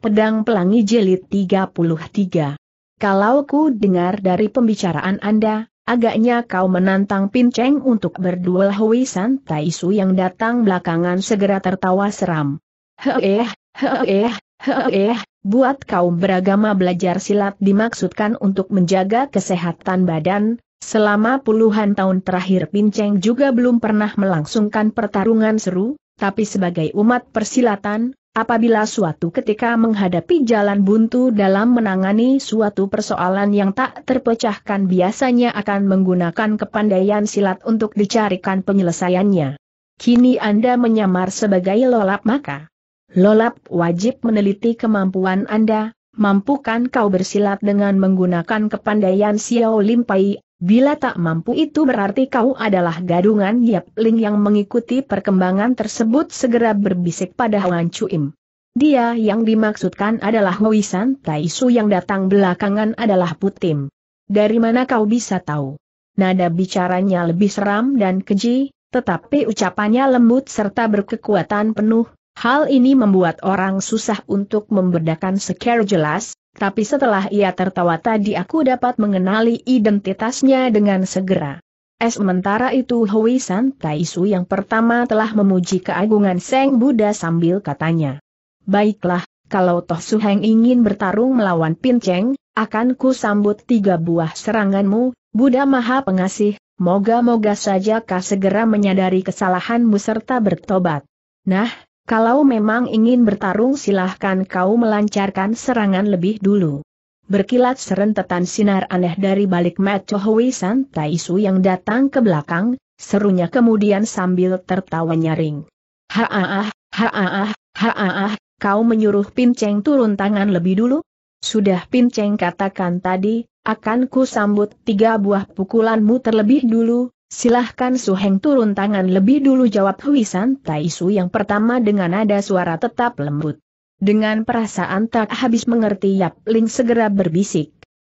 Pedang Pelangi Jelit 33. Kalau ku dengar dari pembicaraan Anda, agaknya kau menantang Pinceng untuk berduel Hui San Taisu yang datang belakangan segera tertawa seram. Heeh, heeh, heeh, buat kau beragama belajar silat dimaksudkan untuk menjaga kesehatan badan, selama puluhan tahun terakhir Pinceng juga belum pernah melangsungkan pertarungan seru, tapi sebagai umat persilatan, apabila suatu ketika menghadapi jalan buntu dalam menangani suatu persoalan yang tak terpecahkan biasanya akan menggunakan kepandaian silat untuk dicarikan penyelesaiannya. Kini Anda menyamar sebagai lolap maka. Lolap wajib meneliti kemampuan Anda, mampukan kau bersilat dengan menggunakan kepandaian Xiao Limpai Bila tak mampu itu berarti kau adalah gadungan Yap Ling yang mengikuti perkembangan tersebut segera berbisik pada Huan Chuim. Dia yang dimaksudkan adalah Wisan Taisu yang datang belakangan adalah Putim. Dari mana kau bisa tahu? Nada bicaranya lebih seram dan keji, tetapi ucapannya lembut serta berkekuatan penuh, hal ini membuat orang susah untuk membedakan secara jelas, tapi setelah ia tertawa tadi aku dapat mengenali identitasnya dengan segera. Sementara itu Hui San Taisu yang pertama telah memuji keagungan Seng Buddha sambil katanya. Baiklah, kalau Toh Su Heng ingin bertarung melawan Pin Cheng, akan ku sambut tiga buah seranganmu, Buddha Maha Pengasih, moga-moga saja kau segera menyadari kesalahanmu serta bertobat. Nah, kalau memang ingin bertarung silahkan kau melancarkan serangan lebih dulu. Berkilat serentetan sinar aneh dari balik Macho Hui San Taisu yang datang ke belakang, serunya kemudian sambil tertawa nyaring. Haaah, haaah, haaah, kau menyuruh Pinceng turun tangan lebih dulu? Sudah Pinceng katakan tadi, akan ku sambut tiga buah pukulanmu terlebih dulu, Silahkan Su Heng turun tangan lebih dulu jawab Hui San Tai Su yang pertama dengan nada suara tetap lembut. Dengan perasaan tak habis mengerti Yap Ling segera berbisik.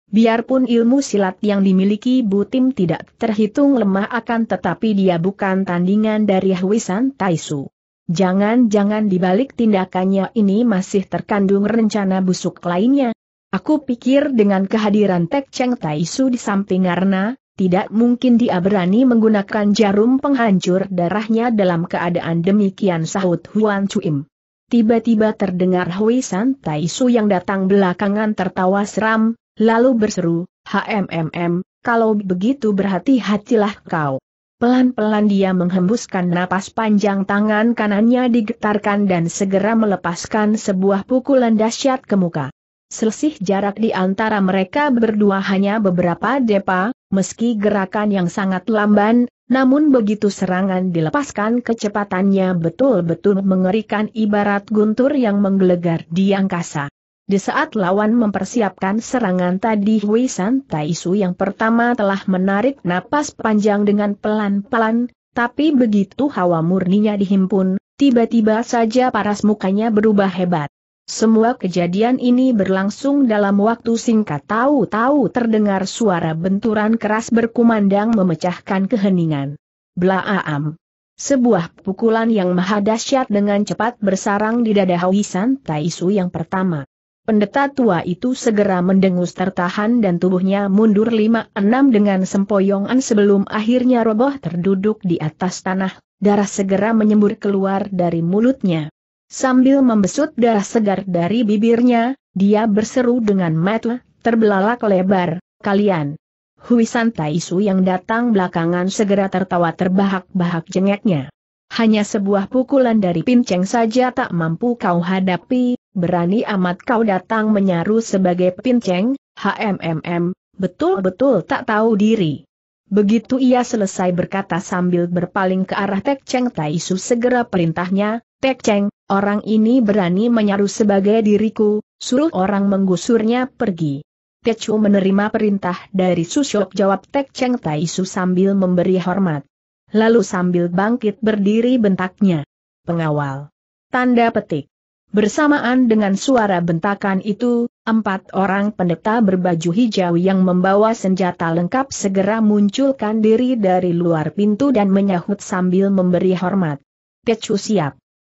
Biarpun ilmu silat yang dimiliki Bu Tim tidak terhitung lemah akan tetapi dia bukan tandingan dari Hui San Tai Su. Jangan-jangan dibalik tindakannya ini masih terkandung rencana busuk lainnya. Aku pikir dengan kehadiran Tek Cheng Tai Su di samping Arna, tidak mungkin dia berani menggunakan jarum penghancur darahnya dalam keadaan demikian sahut Huan Chuim. Tiba-tiba terdengar Hui San Tai Su yang datang belakangan tertawa seram, lalu berseru, HMMM, kalau begitu berhati-hatilah kau. Pelan-pelan dia menghembuskan napas panjang tangan kanannya digetarkan dan segera melepaskan sebuah pukulan dahsyat ke muka. Selisih jarak di antara mereka berdua hanya beberapa depa, Meski gerakan yang sangat lamban, namun begitu serangan dilepaskan kecepatannya betul-betul mengerikan ibarat guntur yang menggelegar di angkasa. Di saat lawan mempersiapkan serangan tadi Hui San Taisu yang pertama telah menarik napas panjang dengan pelan-pelan, tapi begitu hawa murninya dihimpun, tiba-tiba saja paras mukanya berubah hebat. Semua kejadian ini berlangsung dalam waktu singkat tahu-tahu terdengar suara benturan keras berkumandang memecahkan keheningan. Blaaam. Sebuah pukulan yang maha dahsyat dengan cepat bersarang di dada Hawisan Taisu yang pertama. Pendeta tua itu segera mendengus tertahan dan tubuhnya mundur lima enam dengan sempoyongan sebelum akhirnya roboh terduduk di atas tanah, darah segera menyembur keluar dari mulutnya. Sambil membesut darah segar dari bibirnya, dia berseru dengan metel, terbelalak lebar, kalian. Huisan Taisu yang datang belakangan segera tertawa terbahak-bahak jengeknya. Hanya sebuah pukulan dari pinceng saja tak mampu kau hadapi, berani amat kau datang menyaru sebagai pinceng, HMMM, betul-betul tak tahu diri. Begitu ia selesai berkata sambil berpaling ke arah Tek Cheng Taisu segera perintahnya, Tek Cheng, Orang ini berani menyaruh sebagai diriku, suruh orang menggusurnya pergi. Techu menerima perintah dari Susyok jawab Tek Cheng Taisu sambil memberi hormat. Lalu sambil bangkit berdiri bentaknya. Pengawal. Tanda petik. Bersamaan dengan suara bentakan itu, empat orang pendeta berbaju hijau yang membawa senjata lengkap segera munculkan diri dari luar pintu dan menyahut sambil memberi hormat. Techu siap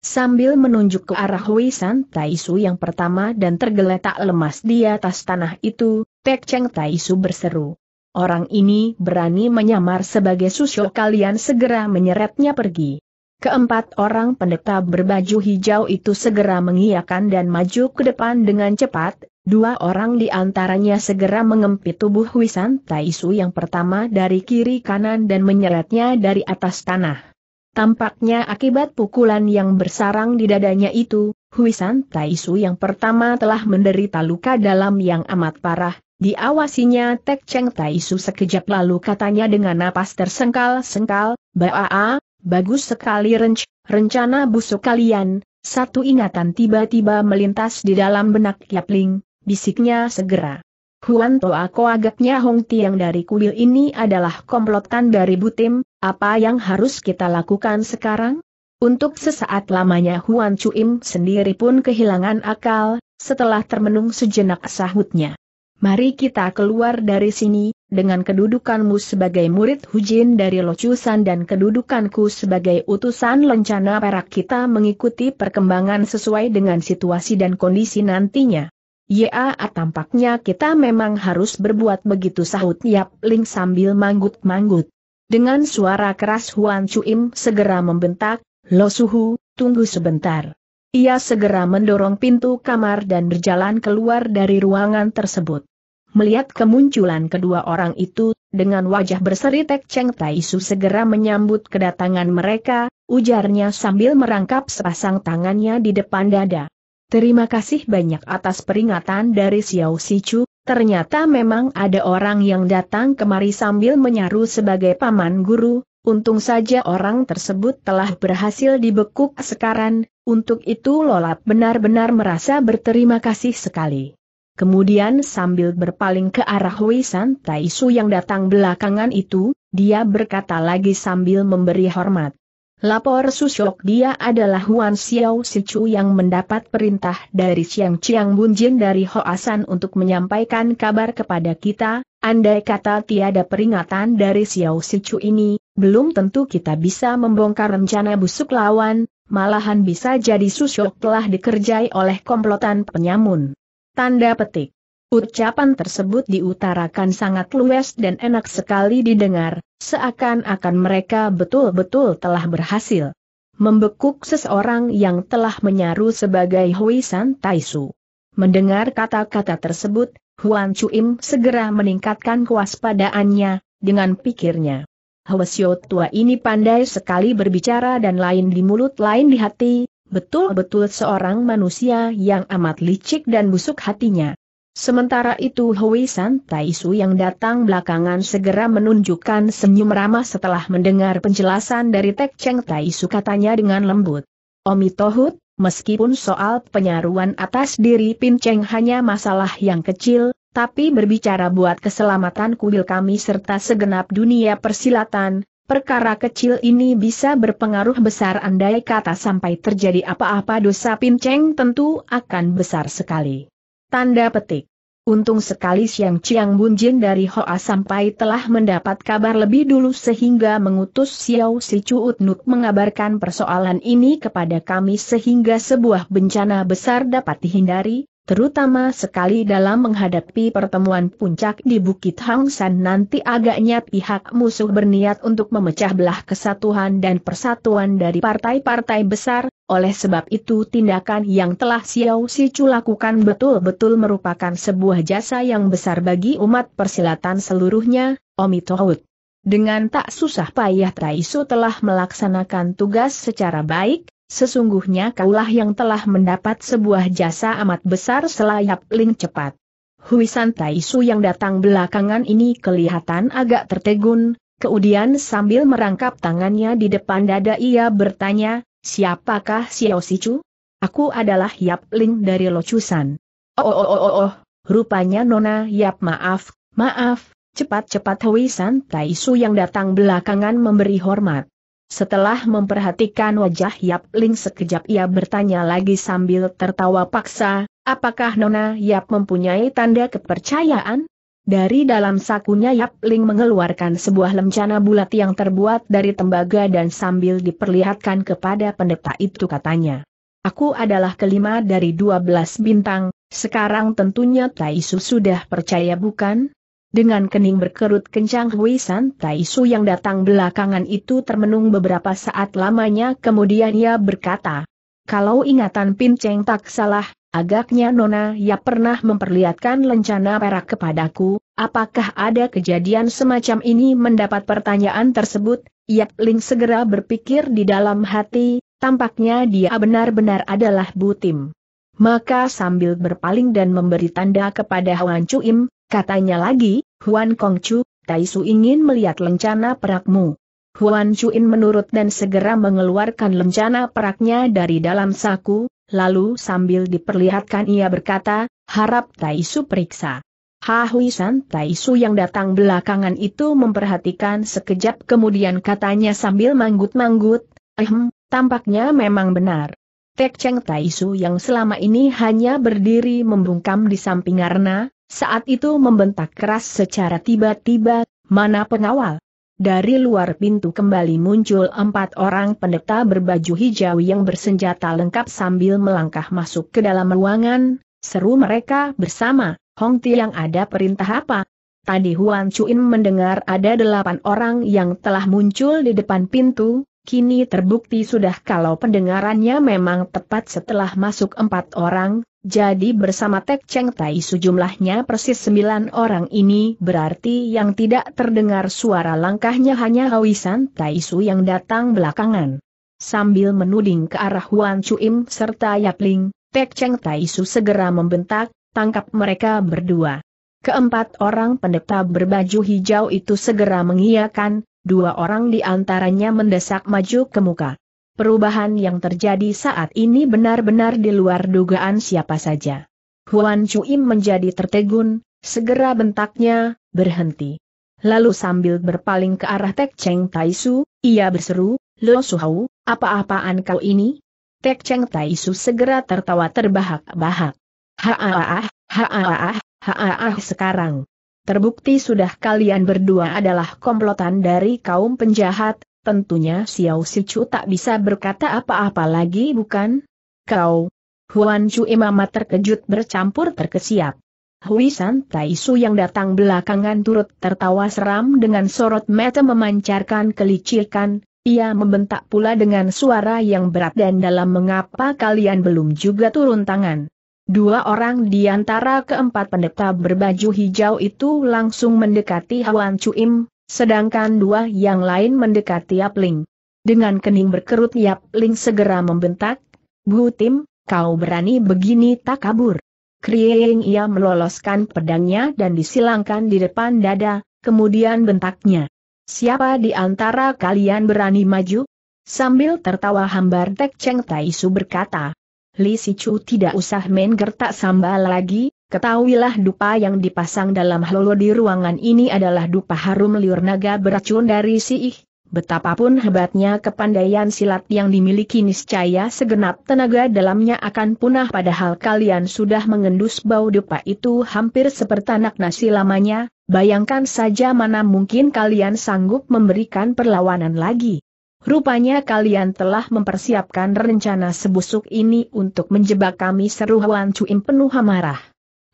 sambil menunjuk ke arah Hui San Taisu yang pertama dan tergeletak lemas di atas tanah itu, Tek Cheng Taisu berseru. Orang ini berani menyamar sebagai susyo kalian segera menyeretnya pergi. Keempat orang pendeta berbaju hijau itu segera mengiyakan dan maju ke depan dengan cepat, dua orang di antaranya segera mengempit tubuh Wisan Taisu yang pertama dari kiri kanan dan menyeretnya dari atas tanah. Tampaknya akibat pukulan yang bersarang di dadanya itu, Huisan Taisu yang pertama telah menderita luka dalam yang amat parah, diawasinya Tek Cheng Taisu sekejap lalu katanya dengan napas tersengkal-sengkal, Baa, bagus sekali renc, rencana busuk kalian, satu ingatan tiba-tiba melintas di dalam benak Ling, bisiknya segera. Huan aku agaknya Hong Tiang dari kuil ini adalah komplotan dari Butim, apa yang harus kita lakukan sekarang? Untuk sesaat lamanya Huan Chuim sendiri pun kehilangan akal, setelah termenung sejenak sahutnya. Mari kita keluar dari sini, dengan kedudukanmu sebagai murid Hujin dari Locusan dan kedudukanku sebagai utusan lencana perak kita mengikuti perkembangan sesuai dengan situasi dan kondisi nantinya. Ya, tampaknya kita memang harus berbuat begitu sahut Yap Ling sambil manggut-manggut. Dengan suara keras Huan Chuim segera membentak, Lo Suhu, tunggu sebentar. Ia segera mendorong pintu kamar dan berjalan keluar dari ruangan tersebut. Melihat kemunculan kedua orang itu, dengan wajah berseri Tek Cheng Tai Su segera menyambut kedatangan mereka, ujarnya sambil merangkap sepasang tangannya di depan dada. Terima kasih banyak atas peringatan dari Xiao Sichu, ternyata memang ada orang yang datang kemari sambil menyaru sebagai paman guru, untung saja orang tersebut telah berhasil dibekuk sekarang, untuk itu Lolap benar-benar merasa berterima kasih sekali. Kemudian sambil berpaling ke arah Wisan Taisu yang datang belakangan itu, dia berkata lagi sambil memberi hormat. Lapor susok dia adalah Huan Xiao Sichu yang mendapat perintah dari Chiang Chiang Bunjin dari Hoasan untuk menyampaikan kabar kepada kita, andai kata tiada peringatan dari Xiao Sichu ini, belum tentu kita bisa membongkar rencana busuk lawan, malahan bisa jadi susok telah dikerjai oleh komplotan penyamun. Tanda petik Ucapan tersebut diutarakan sangat luwes dan enak sekali didengar, seakan-akan mereka betul-betul telah berhasil membekuk seseorang yang telah menyaru sebagai Huisan Taisu. Mendengar kata-kata tersebut, Huan Chuim segera meningkatkan kewaspadaannya, dengan pikirnya. Hwasyo tua ini pandai sekali berbicara dan lain di mulut lain di hati, betul-betul seorang manusia yang amat licik dan busuk hatinya. Sementara itu Hui San Taisu yang datang belakangan segera menunjukkan senyum ramah setelah mendengar penjelasan dari Tek Cheng Taisu katanya dengan lembut. Omi Tohut, meskipun soal penyaruan atas diri Pin Cheng hanya masalah yang kecil, tapi berbicara buat keselamatan kuil kami serta segenap dunia persilatan, perkara kecil ini bisa berpengaruh besar andai kata sampai terjadi apa-apa dosa Pin Cheng tentu akan besar sekali. Tanda petik. Untung sekali Siang Chiang Bunjin dari Hoa sampai telah mendapat kabar lebih dulu sehingga mengutus Xiao Si Chuut Nuk mengabarkan persoalan ini kepada kami sehingga sebuah bencana besar dapat dihindari, terutama sekali dalam menghadapi pertemuan puncak di Bukit Hang San nanti agaknya pihak musuh berniat untuk memecah belah kesatuan dan persatuan dari partai-partai besar, oleh sebab itu tindakan yang telah Xiao Sicu lakukan betul-betul merupakan sebuah jasa yang besar bagi umat persilatan seluruhnya, Tohut. Dengan tak susah payah Taisu telah melaksanakan tugas secara baik, sesungguhnya kaulah yang telah mendapat sebuah jasa amat besar selayap ling cepat. Huisan Taisu yang datang belakangan ini kelihatan agak tertegun, kemudian sambil merangkap tangannya di depan dada ia bertanya, Siapakah Xiao Sichu? Aku adalah Yap Ling dari Locusan. Oh, oh, oh, oh, oh, rupanya Nona Yap maaf, maaf, cepat-cepat Hui San Tai Su yang datang belakangan memberi hormat. Setelah memperhatikan wajah Yap Ling sekejap ia bertanya lagi sambil tertawa paksa, apakah Nona Yap mempunyai tanda kepercayaan? Dari dalam sakunya Yap Ling mengeluarkan sebuah lencana bulat yang terbuat dari tembaga dan sambil diperlihatkan kepada pendeta itu katanya. Aku adalah kelima dari dua belas bintang, sekarang tentunya Taisu sudah percaya bukan? Dengan kening berkerut kencang Hui San Taisu yang datang belakangan itu termenung beberapa saat lamanya kemudian ia berkata. Kalau ingatan Pin Cheng tak salah, Agaknya Nona ya pernah memperlihatkan lencana perak kepadaku, apakah ada kejadian semacam ini mendapat pertanyaan tersebut, Yap Ling segera berpikir di dalam hati, tampaknya dia benar-benar adalah Butim. Maka sambil berpaling dan memberi tanda kepada Huan Chu Im, katanya lagi, Huan Kong Chu, Taisu ingin melihat lencana perakmu. Huan Chuin menurut dan segera mengeluarkan lencana peraknya dari dalam saku, Lalu sambil diperlihatkan ia berkata, harap Taisu periksa. Hahuisan Taisu yang datang belakangan itu memperhatikan sekejap kemudian katanya sambil manggut-manggut, ehm, tampaknya memang benar. Tek Cheng Taisu yang selama ini hanya berdiri membungkam di samping Arna, saat itu membentak keras secara tiba-tiba, mana pengawal? Dari luar pintu kembali muncul empat orang pendeta berbaju hijau yang bersenjata lengkap sambil melangkah masuk ke dalam ruangan, seru mereka bersama, Hong Tiang ada perintah apa? Tadi Huan Chuin mendengar ada delapan orang yang telah muncul di depan pintu, kini terbukti sudah kalau pendengarannya memang tepat setelah masuk empat orang, jadi bersama Tek Cheng Tai sejumlahnya persis sembilan orang ini berarti yang tidak terdengar suara langkahnya hanya Hawisan Tai Su yang datang belakangan. Sambil menuding ke arah Huan Chuim serta Yap Ling, Tek Cheng Tai Su segera membentak, tangkap mereka berdua. Keempat orang pendeta berbaju hijau itu segera mengiyakan, dua orang di antaranya mendesak maju ke muka. Perubahan yang terjadi saat ini benar-benar di luar dugaan siapa saja. Huan Chuim menjadi tertegun, segera bentaknya, berhenti. Lalu sambil berpaling ke arah Tek Cheng Taisu, ia berseru, Lo Suhau, apa-apaan kau ini? Tek Cheng Taisu segera tertawa terbahak-bahak. Haaah, haaah, haaah, sekarang. Terbukti sudah kalian berdua adalah komplotan dari kaum penjahat, tentunya Xiao Sichu tak bisa berkata apa-apa lagi bukan? Kau, Huan Chu Imama terkejut bercampur terkesiap. Hui San Taisu yang datang belakangan turut tertawa seram dengan sorot mata memancarkan kelicikan, ia membentak pula dengan suara yang berat dan dalam mengapa kalian belum juga turun tangan. Dua orang di antara keempat pendeta berbaju hijau itu langsung mendekati Hawan Cuim, sedangkan dua yang lain mendekati Yap Ling. Dengan kening berkerut Yap Ling segera membentak, Bu Tim, kau berani begini tak kabur. Krieng ia meloloskan pedangnya dan disilangkan di depan dada, kemudian bentaknya. Siapa di antara kalian berani maju? Sambil tertawa hambar Tek Cheng Tai Su berkata, Li Sichu tidak usah main gertak sambal lagi, ketahuilah dupa yang dipasang dalam holo di ruangan ini adalah dupa harum liur naga beracun dari si Ih. Betapapun hebatnya kepandaian silat yang dimiliki niscaya segenap tenaga dalamnya akan punah padahal kalian sudah mengendus bau dupa itu hampir seperti anak nasi lamanya, bayangkan saja mana mungkin kalian sanggup memberikan perlawanan lagi. Rupanya kalian telah mempersiapkan rencana sebusuk ini untuk menjebak kami seru Huan Cuim penuh amarah.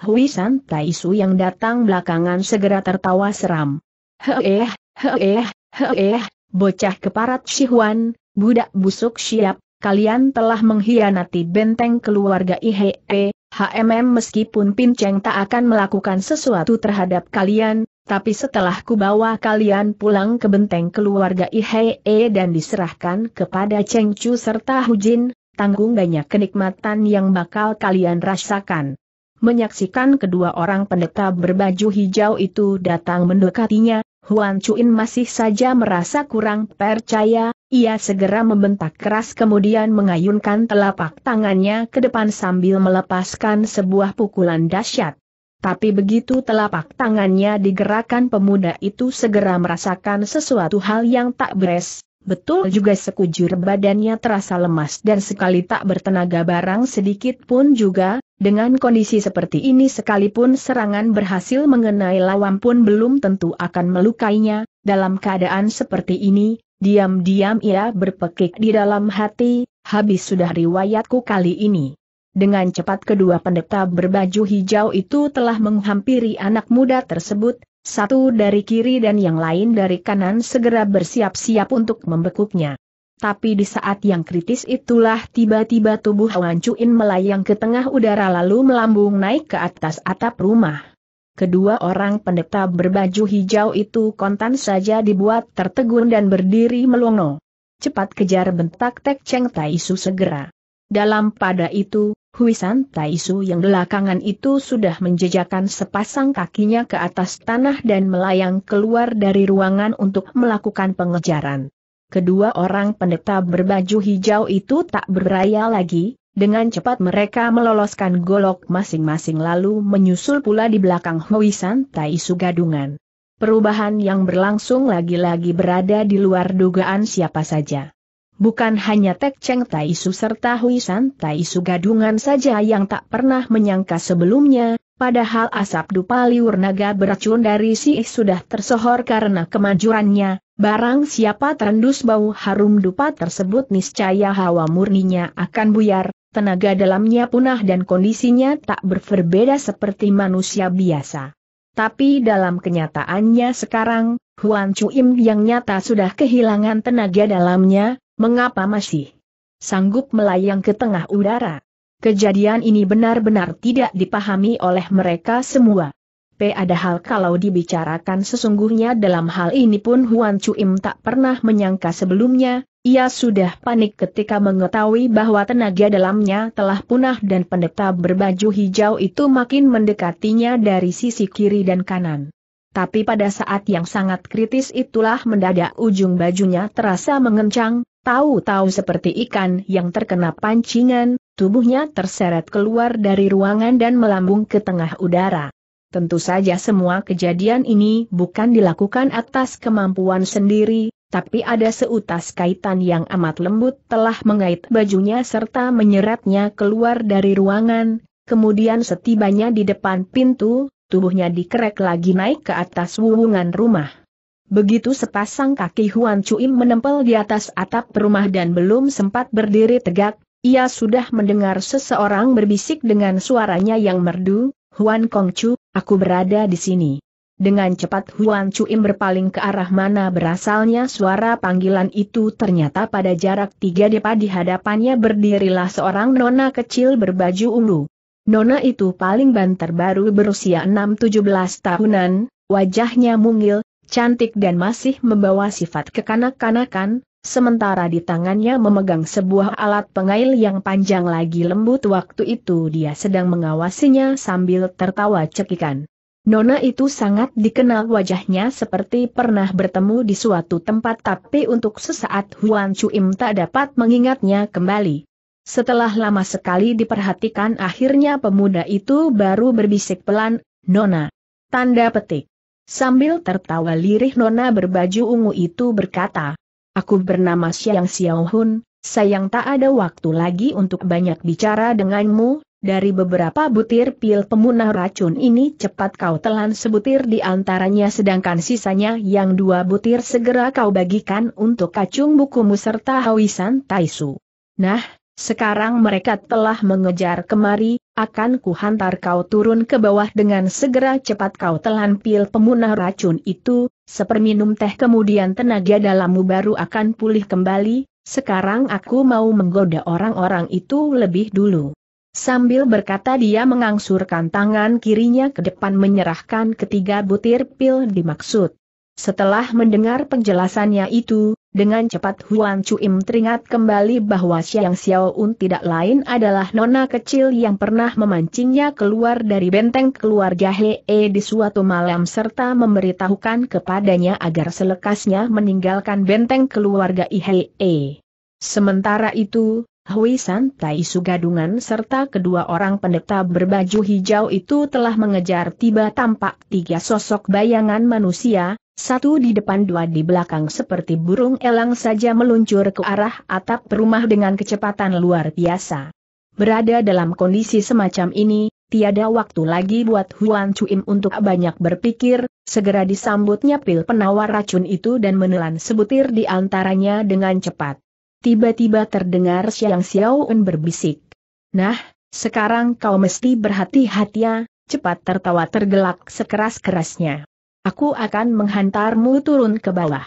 Hui San Taisu yang datang belakangan segera tertawa seram. Heeh, heeh, heeh, bocah keparat Huan, budak busuk siap, kalian telah mengkhianati benteng keluarga IHE, e, HMM meskipun Pinceng tak akan melakukan sesuatu terhadap kalian, tapi setelah kubawa kalian pulang ke benteng keluarga Ihe e dan diserahkan kepada Cheng Chu serta Hu Jin, tanggung banyak kenikmatan yang bakal kalian rasakan. Menyaksikan kedua orang pendeta berbaju hijau itu datang mendekatinya, Huan Chuin masih saja merasa kurang percaya, ia segera membentak keras kemudian mengayunkan telapak tangannya ke depan sambil melepaskan sebuah pukulan dahsyat. Tapi begitu telapak tangannya digerakkan pemuda itu segera merasakan sesuatu hal yang tak beres, betul juga sekujur badannya terasa lemas dan sekali tak bertenaga barang sedikit pun juga, dengan kondisi seperti ini sekalipun serangan berhasil mengenai lawan pun belum tentu akan melukainya, dalam keadaan seperti ini, diam-diam ia berpekik di dalam hati, habis sudah riwayatku kali ini. Dengan cepat kedua pendeta berbaju hijau itu telah menghampiri anak muda tersebut, satu dari kiri dan yang lain dari kanan segera bersiap-siap untuk membekuknya. Tapi di saat yang kritis itulah tiba-tiba tubuh Wan Cuin melayang ke tengah udara lalu melambung naik ke atas atap rumah. Kedua orang pendeta berbaju hijau itu kontan saja dibuat tertegun dan berdiri melongo. Cepat kejar bentak Tek Cheng Tai Su segera. Dalam pada itu, Huisan Taisu yang belakangan itu sudah menjejakkan sepasang kakinya ke atas tanah dan melayang keluar dari ruangan untuk melakukan pengejaran. Kedua orang pendeta berbaju hijau itu tak beraya lagi, dengan cepat mereka meloloskan golok masing-masing lalu menyusul pula di belakang Huisan Taisu gadungan. Perubahan yang berlangsung lagi-lagi berada di luar dugaan siapa saja. Bukan hanya Tek Cheng Taisu serta Hui San Taisu gadungan saja yang tak pernah menyangka sebelumnya, padahal asap dupa liur naga beracun dari si sudah tersohor karena kemajurannya. barang siapa terendus bau harum dupa tersebut niscaya hawa murninya akan buyar, tenaga dalamnya punah dan kondisinya tak berbeda seperti manusia biasa. Tapi dalam kenyataannya sekarang, Huan Chuim yang nyata sudah kehilangan tenaga dalamnya, Mengapa masih sanggup melayang ke tengah udara? Kejadian ini benar-benar tidak dipahami oleh mereka semua. ada hal kalau dibicarakan sesungguhnya dalam hal ini pun Huan Im tak pernah menyangka sebelumnya, ia sudah panik ketika mengetahui bahwa tenaga dalamnya telah punah dan pendeta berbaju hijau itu makin mendekatinya dari sisi kiri dan kanan. Tapi pada saat yang sangat kritis itulah mendadak ujung bajunya terasa mengencang, Tahu-tahu seperti ikan yang terkena pancingan, tubuhnya terseret keluar dari ruangan dan melambung ke tengah udara. Tentu saja semua kejadian ini bukan dilakukan atas kemampuan sendiri, tapi ada seutas kaitan yang amat lembut telah mengait bajunya serta menyeretnya keluar dari ruangan, kemudian setibanya di depan pintu, tubuhnya dikerek lagi naik ke atas wuwungan rumah. Begitu sepasang kaki Huan Chuim menempel di atas atap rumah dan belum sempat berdiri tegak, ia sudah mendengar seseorang berbisik dengan suaranya yang merdu, Huan Kongcu, aku berada di sini. Dengan cepat Huan Chuim berpaling ke arah mana berasalnya suara panggilan itu ternyata pada jarak tiga depa di hadapannya berdirilah seorang nona kecil berbaju ungu. Nona itu paling banter baru berusia 6-17 tahunan, wajahnya mungil, cantik dan masih membawa sifat kekanak-kanakan, sementara di tangannya memegang sebuah alat pengail yang panjang lagi lembut waktu itu dia sedang mengawasinya sambil tertawa cekikan. Nona itu sangat dikenal wajahnya seperti pernah bertemu di suatu tempat tapi untuk sesaat Huan Chuim tak dapat mengingatnya kembali. Setelah lama sekali diperhatikan akhirnya pemuda itu baru berbisik pelan, Nona. Tanda petik. Sambil tertawa lirih nona berbaju ungu itu berkata, Aku bernama Xiang Xiaohun, sayang tak ada waktu lagi untuk banyak bicara denganmu, dari beberapa butir pil pemunah racun ini cepat kau telan sebutir di antaranya sedangkan sisanya yang dua butir segera kau bagikan untuk kacung bukumu serta hawisan taisu. Nah, sekarang mereka telah mengejar kemari, akan kuhantar kau turun ke bawah dengan segera cepat kau telan pil pemunah racun itu, seperminum teh kemudian tenaga dalammu baru akan pulih kembali, sekarang aku mau menggoda orang-orang itu lebih dulu. Sambil berkata dia mengangsurkan tangan kirinya ke depan menyerahkan ketiga butir pil dimaksud. Setelah mendengar penjelasannya itu, dengan cepat Huan Chuim teringat kembali bahwa Xiang Xiaoun tidak lain adalah nona kecil yang pernah memancingnya keluar dari benteng keluarga Hee di suatu malam serta memberitahukan kepadanya agar selekasnya meninggalkan benteng keluarga Hee. Sementara itu, Hui San Tai Sugadungan serta kedua orang pendeta berbaju hijau itu telah mengejar tiba tampak tiga sosok bayangan manusia, satu di depan dua di belakang seperti burung elang saja meluncur ke arah atap rumah dengan kecepatan luar biasa. Berada dalam kondisi semacam ini, tiada waktu lagi buat Huan Chuim untuk banyak berpikir, segera disambutnya pil penawar racun itu dan menelan sebutir di antaranya dengan cepat. Tiba-tiba terdengar Xiang Xiaoun berbisik. Nah, sekarang kau mesti berhati-hati ya, cepat tertawa tergelak sekeras-kerasnya. Aku akan menghantarmu turun ke bawah.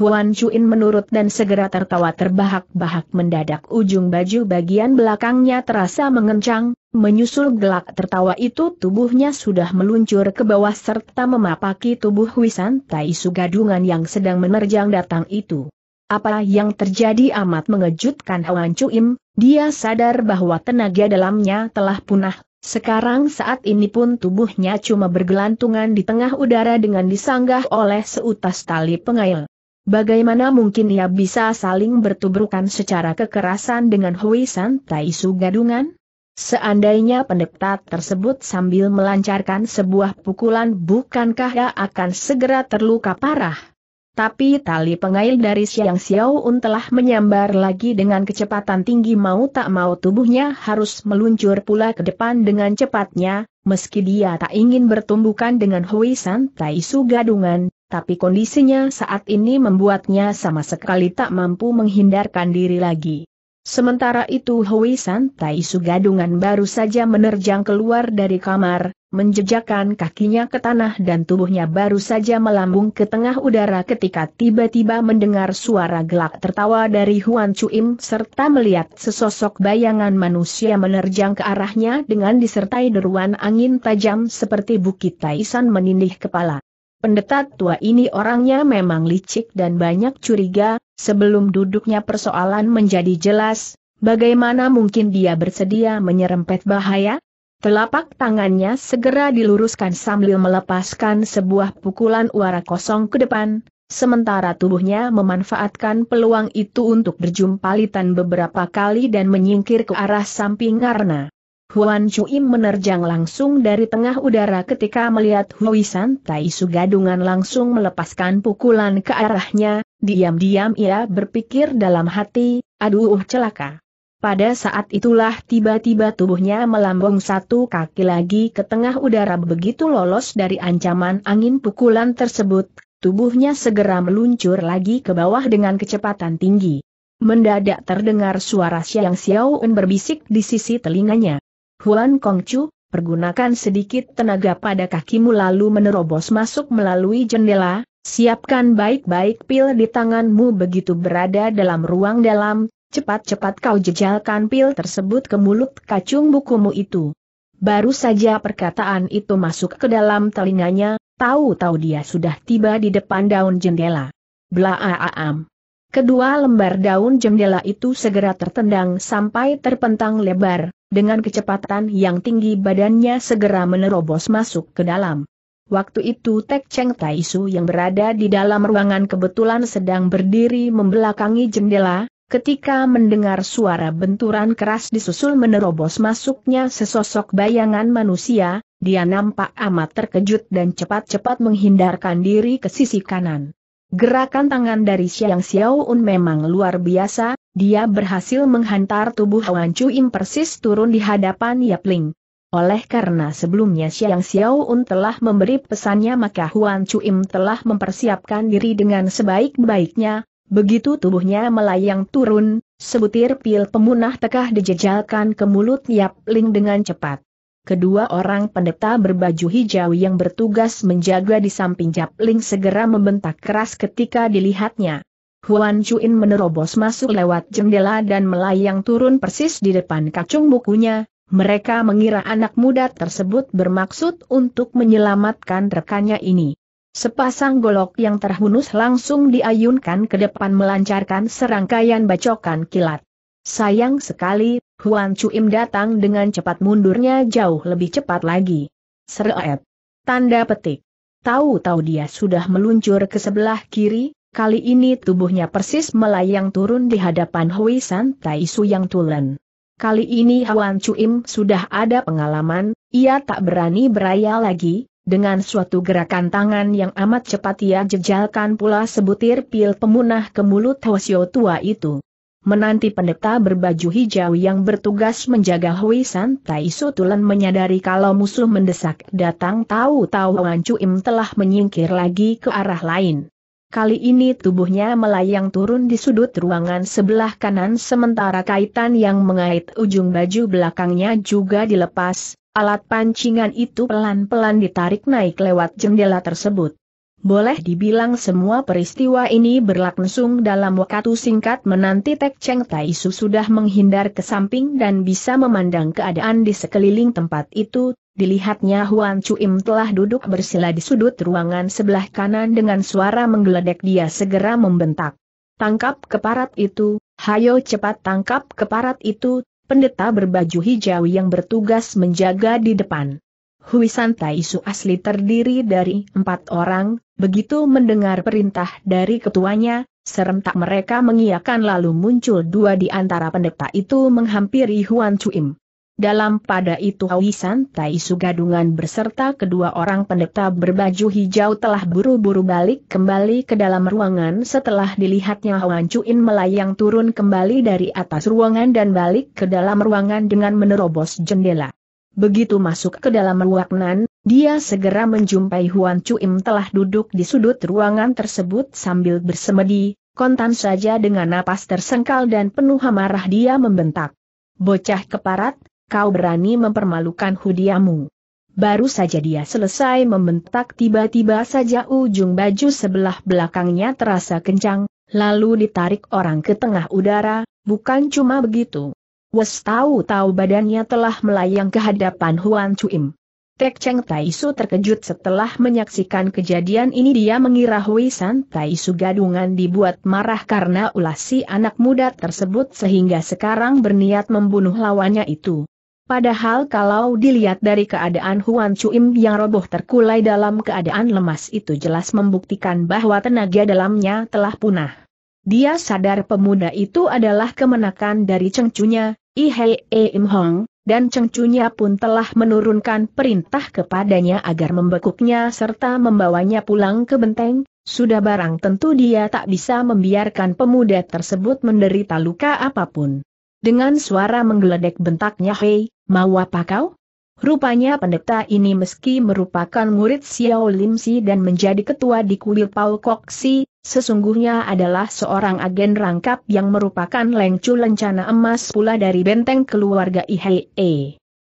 Huan Chuin menurut dan segera tertawa terbahak-bahak mendadak ujung baju bagian belakangnya terasa mengencang, menyusul gelak tertawa itu tubuhnya sudah meluncur ke bawah serta memapaki tubuh Wisan Tai Gadungan yang sedang menerjang datang itu. Apa yang terjadi amat mengejutkan Huan Chuin, dia sadar bahwa tenaga dalamnya telah punah sekarang saat ini pun tubuhnya cuma bergelantungan di tengah udara dengan disanggah oleh seutas tali pengail. Bagaimana mungkin ia bisa saling bertubrukan secara kekerasan dengan Hui San Tai Su Gadungan? Seandainya pendekta tersebut sambil melancarkan sebuah pukulan bukankah ia akan segera terluka parah? Tapi tali pengail dari Xiao Un telah menyambar lagi dengan kecepatan tinggi mau tak mau tubuhnya harus meluncur pula ke depan dengan cepatnya, meski dia tak ingin bertumbukan dengan Hui San Tai Su gadungan, tapi kondisinya saat ini membuatnya sama sekali tak mampu menghindarkan diri lagi. Sementara itu Hui San Tai Su gadungan baru saja menerjang keluar dari kamar, menjejakkan kakinya ke tanah dan tubuhnya baru saja melambung ke tengah udara ketika tiba-tiba mendengar suara gelak tertawa dari Huan Chuim serta melihat sesosok bayangan manusia menerjang ke arahnya dengan disertai deruan angin tajam seperti bukit Taisan menindih kepala. Pendeta tua ini orangnya memang licik dan banyak curiga, Sebelum duduknya persoalan menjadi jelas, bagaimana mungkin dia bersedia menyerempet bahaya? Telapak tangannya segera diluruskan sambil melepaskan sebuah pukulan uara kosong ke depan, sementara tubuhnya memanfaatkan peluang itu untuk berjumpalitan beberapa kali dan menyingkir ke arah samping karena Huan Chuim menerjang langsung dari tengah udara ketika melihat Hui Santai Sugadungan langsung melepaskan pukulan ke arahnya, Diam-diam ia berpikir dalam hati, aduh celaka. Pada saat itulah tiba-tiba tubuhnya melambung satu kaki lagi ke tengah udara begitu lolos dari ancaman angin pukulan tersebut, tubuhnya segera meluncur lagi ke bawah dengan kecepatan tinggi. Mendadak terdengar suara Xiang Xiaoun berbisik di sisi telinganya. Huan Kongcu, pergunakan sedikit tenaga pada kakimu lalu menerobos masuk melalui jendela, Siapkan baik-baik pil di tanganmu begitu berada dalam ruang dalam, cepat-cepat kau jejalkan pil tersebut ke mulut kacung bukumu itu. Baru saja perkataan itu masuk ke dalam telinganya, tahu-tahu dia sudah tiba di depan daun jendela. Blaaam. Kedua lembar daun jendela itu segera tertendang sampai terpentang lebar, dengan kecepatan yang tinggi badannya segera menerobos masuk ke dalam. Waktu itu Tek Cheng Tai Su yang berada di dalam ruangan kebetulan sedang berdiri membelakangi jendela, ketika mendengar suara benturan keras disusul menerobos masuknya sesosok bayangan manusia, dia nampak amat terkejut dan cepat-cepat menghindarkan diri ke sisi kanan. Gerakan tangan dari Xiang Xiaoun memang luar biasa, dia berhasil menghantar tubuh Wan Chuim persis turun di hadapan Yap Ling. Oleh karena sebelumnya Xiang Xiaoun telah memberi pesannya maka Huan Chuim telah mempersiapkan diri dengan sebaik-baiknya, begitu tubuhnya melayang turun, sebutir pil pemunah tekah dijejalkan ke mulut Yap Ling dengan cepat. Kedua orang pendeta berbaju hijau yang bertugas menjaga di samping Yap Ling segera membentak keras ketika dilihatnya. Huan Chuin menerobos masuk lewat jendela dan melayang turun persis di depan kacung bukunya, mereka mengira anak muda tersebut bermaksud untuk menyelamatkan rekannya ini. Sepasang golok yang terhunus langsung diayunkan ke depan melancarkan serangkaian bacokan kilat. Sayang sekali, Huan Chuim datang dengan cepat mundurnya jauh lebih cepat lagi. Seret. Tanda petik. Tahu-tahu dia sudah meluncur ke sebelah kiri, kali ini tubuhnya persis melayang turun di hadapan Hui San Su yang tulen. Kali ini Hawan Cuim sudah ada pengalaman, ia tak berani beraya lagi, dengan suatu gerakan tangan yang amat cepat ia jejalkan pula sebutir pil pemunah ke mulut Hwasyo tua itu. Menanti pendeta berbaju hijau yang bertugas menjaga Hui San Tai Sutulan menyadari kalau musuh mendesak datang tahu-tahu Wan Cuim telah menyingkir lagi ke arah lain. Kali ini tubuhnya melayang turun di sudut ruangan sebelah kanan sementara kaitan yang mengait ujung baju belakangnya juga dilepas, alat pancingan itu pelan-pelan ditarik naik lewat jendela tersebut. Boleh dibilang semua peristiwa ini berlangsung dalam waktu singkat menanti Tek Cheng Tai Su sudah menghindar ke samping dan bisa memandang keadaan di sekeliling tempat itu, Dilihatnya Huan Chuim telah duduk bersila di sudut ruangan sebelah kanan dengan suara menggeledek dia segera membentak. Tangkap keparat itu, hayo cepat tangkap keparat itu, pendeta berbaju hijau yang bertugas menjaga di depan. Hui Santai Isu asli terdiri dari empat orang, begitu mendengar perintah dari ketuanya, serentak mereka mengiakan lalu muncul dua di antara pendeta itu menghampiri Huan Chuim. Dalam pada itu Hawisan Tai Gadungan berserta kedua orang pendeta berbaju hijau telah buru-buru balik kembali ke dalam ruangan setelah dilihatnya Hwan Cuin melayang turun kembali dari atas ruangan dan balik ke dalam ruangan dengan menerobos jendela. Begitu masuk ke dalam ruangan, dia segera menjumpai Hwan Cuim telah duduk di sudut ruangan tersebut sambil bersemedi, kontan saja dengan napas tersengkal dan penuh amarah dia membentak. Bocah keparat, kau berani mempermalukan hudiamu. Baru saja dia selesai membentak tiba-tiba saja ujung baju sebelah belakangnya terasa kencang, lalu ditarik orang ke tengah udara, bukan cuma begitu. Wes tahu-tahu badannya telah melayang ke hadapan Huan Chuim. Tek Cheng Su terkejut setelah menyaksikan kejadian ini dia mengira Hui San Su gadungan dibuat marah karena ulasi anak muda tersebut sehingga sekarang berniat membunuh lawannya itu. Padahal kalau dilihat dari keadaan Huan Chuim yang roboh terkulai dalam keadaan lemas itu jelas membuktikan bahwa tenaga dalamnya telah punah. Dia sadar pemuda itu adalah kemenakan dari cengcunya, Ihei Im Hong, dan cengcunya pun telah menurunkan perintah kepadanya agar membekuknya serta membawanya pulang ke benteng, sudah barang tentu dia tak bisa membiarkan pemuda tersebut menderita luka apapun. Dengan suara menggeledek bentaknya Hei, Mau apa kau? Rupanya pendeta ini meski merupakan murid Xiao Lim Si dan menjadi ketua di kuil Pau si, sesungguhnya adalah seorang agen rangkap yang merupakan lengcu lencana emas pula dari benteng keluarga Ihe.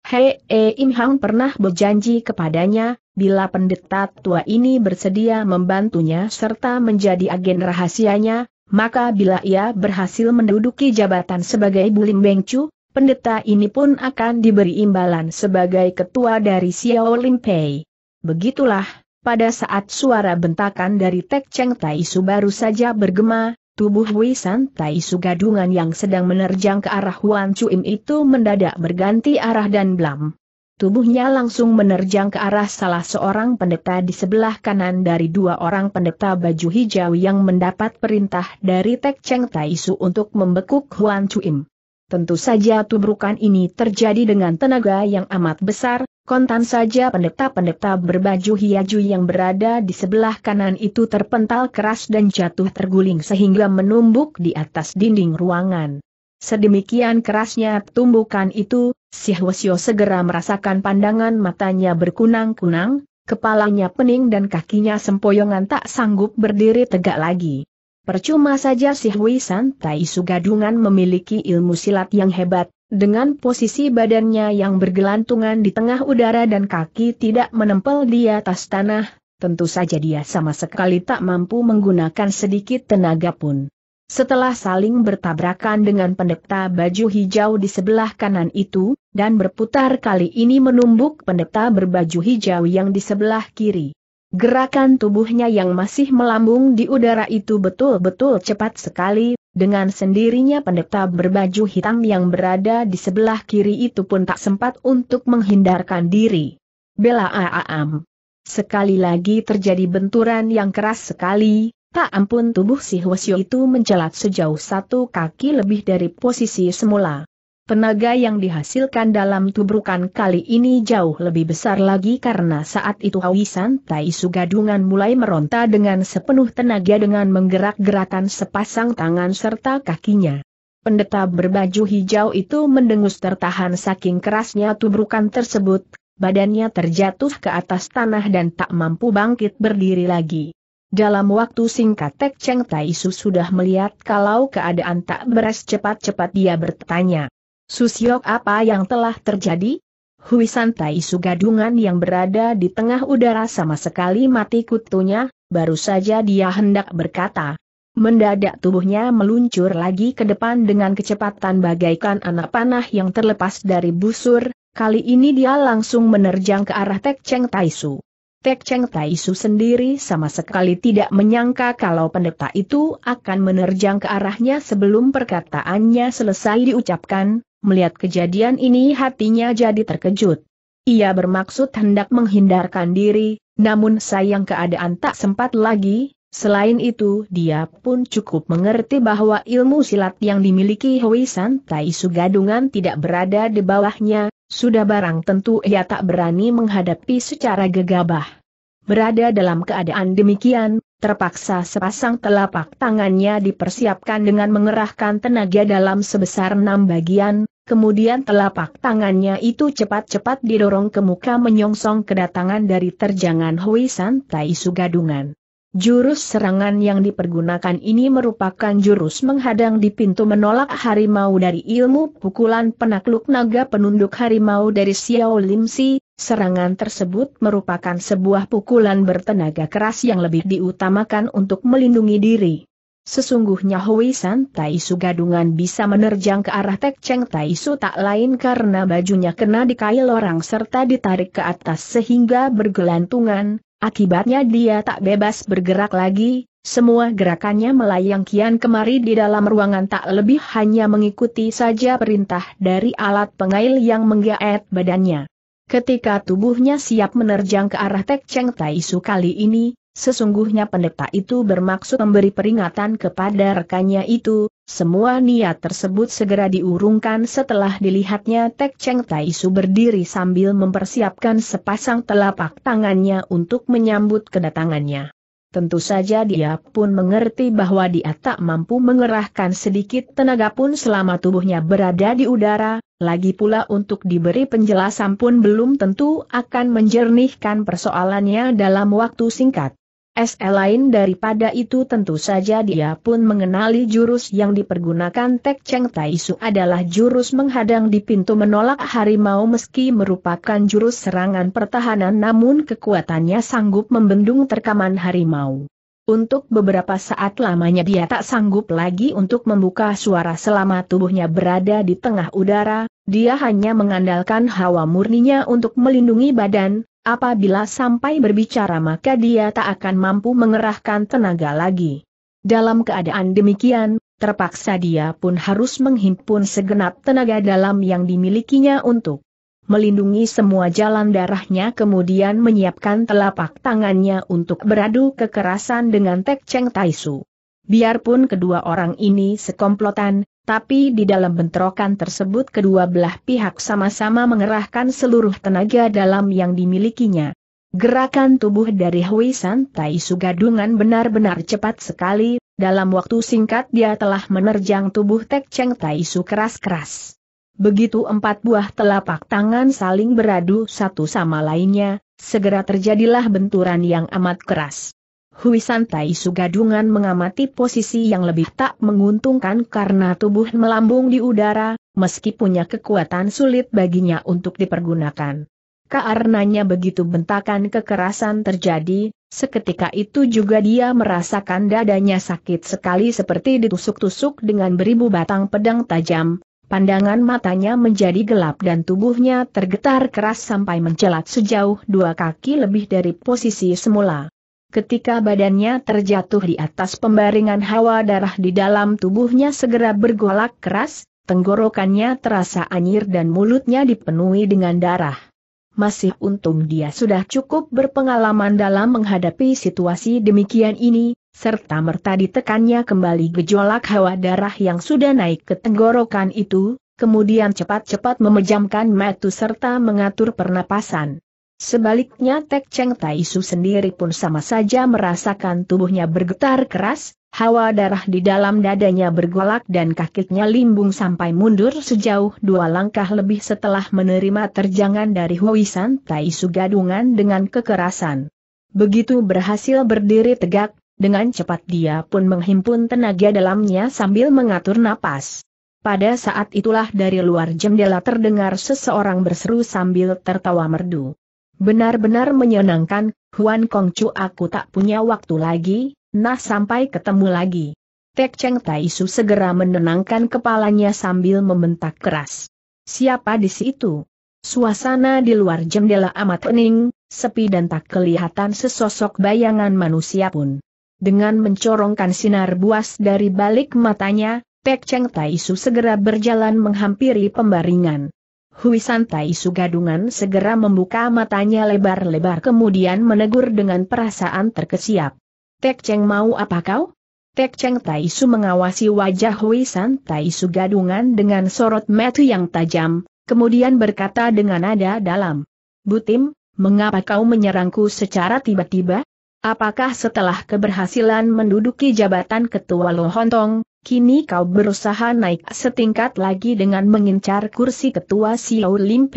Hee Im Hang pernah berjanji kepadanya, bila pendeta tua ini bersedia membantunya serta menjadi agen rahasianya, maka bila ia berhasil menduduki jabatan sebagai Bulim Bengcu, pendeta ini pun akan diberi imbalan sebagai ketua dari Xiao Limpei. Begitulah, pada saat suara bentakan dari Tek Cheng Su baru saja bergema, tubuh San Tai Su gadungan yang sedang menerjang ke arah Huan Chuim itu mendadak berganti arah dan blam. Tubuhnya langsung menerjang ke arah salah seorang pendeta di sebelah kanan dari dua orang pendeta baju hijau yang mendapat perintah dari Tek Cheng Su untuk membekuk Huan Chuim. Tentu saja tubrukan ini terjadi dengan tenaga yang amat besar, kontan saja pendeta-pendeta berbaju hiaju yang berada di sebelah kanan itu terpental keras dan jatuh terguling sehingga menumbuk di atas dinding ruangan. Sedemikian kerasnya tumbukan itu, si Hwasyo segera merasakan pandangan matanya berkunang-kunang, kepalanya pening dan kakinya sempoyongan tak sanggup berdiri tegak lagi. Percuma saja si Hui San Tai Gadungan memiliki ilmu silat yang hebat, dengan posisi badannya yang bergelantungan di tengah udara dan kaki tidak menempel di atas tanah, tentu saja dia sama sekali tak mampu menggunakan sedikit tenaga pun. Setelah saling bertabrakan dengan pendeta baju hijau di sebelah kanan itu, dan berputar kali ini menumbuk pendeta berbaju hijau yang di sebelah kiri. Gerakan tubuhnya yang masih melambung di udara itu betul-betul cepat sekali, dengan sendirinya pendeta berbaju hitam yang berada di sebelah kiri itu pun tak sempat untuk menghindarkan diri. Bela Aam. Sekali lagi terjadi benturan yang keras sekali, tak ampun tubuh si Hwasyo itu mencelat sejauh satu kaki lebih dari posisi semula. Tenaga yang dihasilkan dalam tubrukan kali ini jauh lebih besar lagi karena saat itu Hawisan Taisu Gadungan mulai meronta dengan sepenuh tenaga dengan menggerak-gerakan sepasang tangan serta kakinya. Pendeta berbaju hijau itu mendengus tertahan saking kerasnya tubrukan tersebut, badannya terjatuh ke atas tanah dan tak mampu bangkit berdiri lagi. Dalam waktu singkat Tek Cheng Taisu sudah melihat kalau keadaan tak beres cepat-cepat dia bertanya. Susiok apa yang telah terjadi? Hui Santai Sugadungan yang berada di tengah udara sama sekali mati kutunya, baru saja dia hendak berkata. Mendadak tubuhnya meluncur lagi ke depan dengan kecepatan bagaikan anak panah yang terlepas dari busur, kali ini dia langsung menerjang ke arah Tek Cheng Taisu. Tek Cheng Tai Su sendiri sama sekali tidak menyangka kalau pendeta itu akan menerjang ke arahnya sebelum perkataannya selesai diucapkan, melihat kejadian ini hatinya jadi terkejut. Ia bermaksud hendak menghindarkan diri, namun sayang keadaan tak sempat lagi, Selain itu dia pun cukup mengerti bahwa ilmu silat yang dimiliki Hui San Tai Su Gadungan tidak berada di bawahnya, sudah barang tentu ia tak berani menghadapi secara gegabah. Berada dalam keadaan demikian, terpaksa sepasang telapak tangannya dipersiapkan dengan mengerahkan tenaga dalam sebesar enam bagian, kemudian telapak tangannya itu cepat-cepat didorong ke muka menyongsong kedatangan dari terjangan Hui Santai Sugadungan. Jurus serangan yang dipergunakan ini merupakan jurus menghadang di pintu menolak harimau dari ilmu pukulan penakluk naga penunduk harimau dari Xiao Lim Si. Serangan tersebut merupakan sebuah pukulan bertenaga keras yang lebih diutamakan untuk melindungi diri. Sesungguhnya Hui San Taisu gadungan bisa menerjang ke arah Tek Cheng Taisu tak lain karena bajunya kena dikail orang serta ditarik ke atas sehingga bergelantungan, Akibatnya dia tak bebas bergerak lagi, semua gerakannya melayang kian kemari di dalam ruangan tak lebih hanya mengikuti saja perintah dari alat pengail yang menggaet badannya. Ketika tubuhnya siap menerjang ke arah Tek Cheng Tai Su kali ini, sesungguhnya pendeta itu bermaksud memberi peringatan kepada rekannya itu, semua niat tersebut segera diurungkan setelah dilihatnya Tek Cheng Tai Su berdiri sambil mempersiapkan sepasang telapak tangannya untuk menyambut kedatangannya. Tentu saja dia pun mengerti bahwa dia tak mampu mengerahkan sedikit tenaga pun selama tubuhnya berada di udara, lagi pula untuk diberi penjelasan pun belum tentu akan menjernihkan persoalannya dalam waktu singkat. Selain daripada itu tentu saja dia pun mengenali jurus yang dipergunakan Tek Cheng Tai Su adalah jurus menghadang di pintu menolak harimau meski merupakan jurus serangan pertahanan namun kekuatannya sanggup membendung terkaman harimau. Untuk beberapa saat lamanya dia tak sanggup lagi untuk membuka suara selama tubuhnya berada di tengah udara, dia hanya mengandalkan hawa murninya untuk melindungi badan, Apabila sampai berbicara maka dia tak akan mampu mengerahkan tenaga lagi. Dalam keadaan demikian, terpaksa dia pun harus menghimpun segenap tenaga dalam yang dimilikinya untuk melindungi semua jalan darahnya kemudian menyiapkan telapak tangannya untuk beradu kekerasan dengan Tek Cheng Taisu. Biarpun kedua orang ini sekomplotan, tapi di dalam bentrokan tersebut kedua belah pihak sama-sama mengerahkan seluruh tenaga dalam yang dimilikinya. Gerakan tubuh dari Hui San Tai Sugadungan benar-benar cepat sekali, dalam waktu singkat dia telah menerjang tubuh Tek Cheng Tai Su keras-keras. Begitu empat buah telapak tangan saling beradu satu sama lainnya, segera terjadilah benturan yang amat keras. Hui Santai Sugadungan mengamati posisi yang lebih tak menguntungkan karena tubuh melambung di udara, meski punya kekuatan sulit baginya untuk dipergunakan. Karenanya begitu bentakan kekerasan terjadi, seketika itu juga dia merasakan dadanya sakit sekali seperti ditusuk-tusuk dengan beribu batang pedang tajam, pandangan matanya menjadi gelap dan tubuhnya tergetar keras sampai mencelat sejauh dua kaki lebih dari posisi semula. Ketika badannya terjatuh di atas pembaringan hawa darah di dalam tubuhnya segera bergolak keras, tenggorokannya terasa anyir dan mulutnya dipenuhi dengan darah. Masih untung dia sudah cukup berpengalaman dalam menghadapi situasi demikian ini, serta merta ditekannya kembali gejolak hawa darah yang sudah naik ke tenggorokan itu, kemudian cepat-cepat memejamkan mata serta mengatur pernapasan. Sebaliknya Tek Cheng Taisu sendiri pun sama saja merasakan tubuhnya bergetar keras, hawa darah di dalam dadanya bergolak dan kakinya limbung sampai mundur sejauh dua langkah lebih setelah menerima terjangan dari Huisan Su gadungan dengan kekerasan. Begitu berhasil berdiri tegak, dengan cepat dia pun menghimpun tenaga dalamnya sambil mengatur napas. Pada saat itulah dari luar jendela terdengar seseorang berseru sambil tertawa merdu. Benar-benar menyenangkan, Huan Kong Chu aku tak punya waktu lagi, nah sampai ketemu lagi. Tek Cheng Tai Su segera menenangkan kepalanya sambil membentak keras. Siapa di situ? Suasana di luar jendela amat hening, sepi dan tak kelihatan sesosok bayangan manusia pun. Dengan mencorongkan sinar buas dari balik matanya, Tek Cheng Tai Su segera berjalan menghampiri pembaringan. Hui Santai Gadungan segera membuka matanya lebar-lebar kemudian menegur dengan perasaan terkesiap. Tek Cheng mau apa kau? Tek Cheng Tai Su mengawasi wajah Hui Santai Gadungan dengan sorot mata yang tajam, kemudian berkata dengan nada dalam. Butim, mengapa kau menyerangku secara tiba-tiba? Apakah setelah keberhasilan menduduki jabatan ketua Lohontong, Kini kau berusaha naik setingkat lagi dengan mengincar kursi ketua Xiao Lim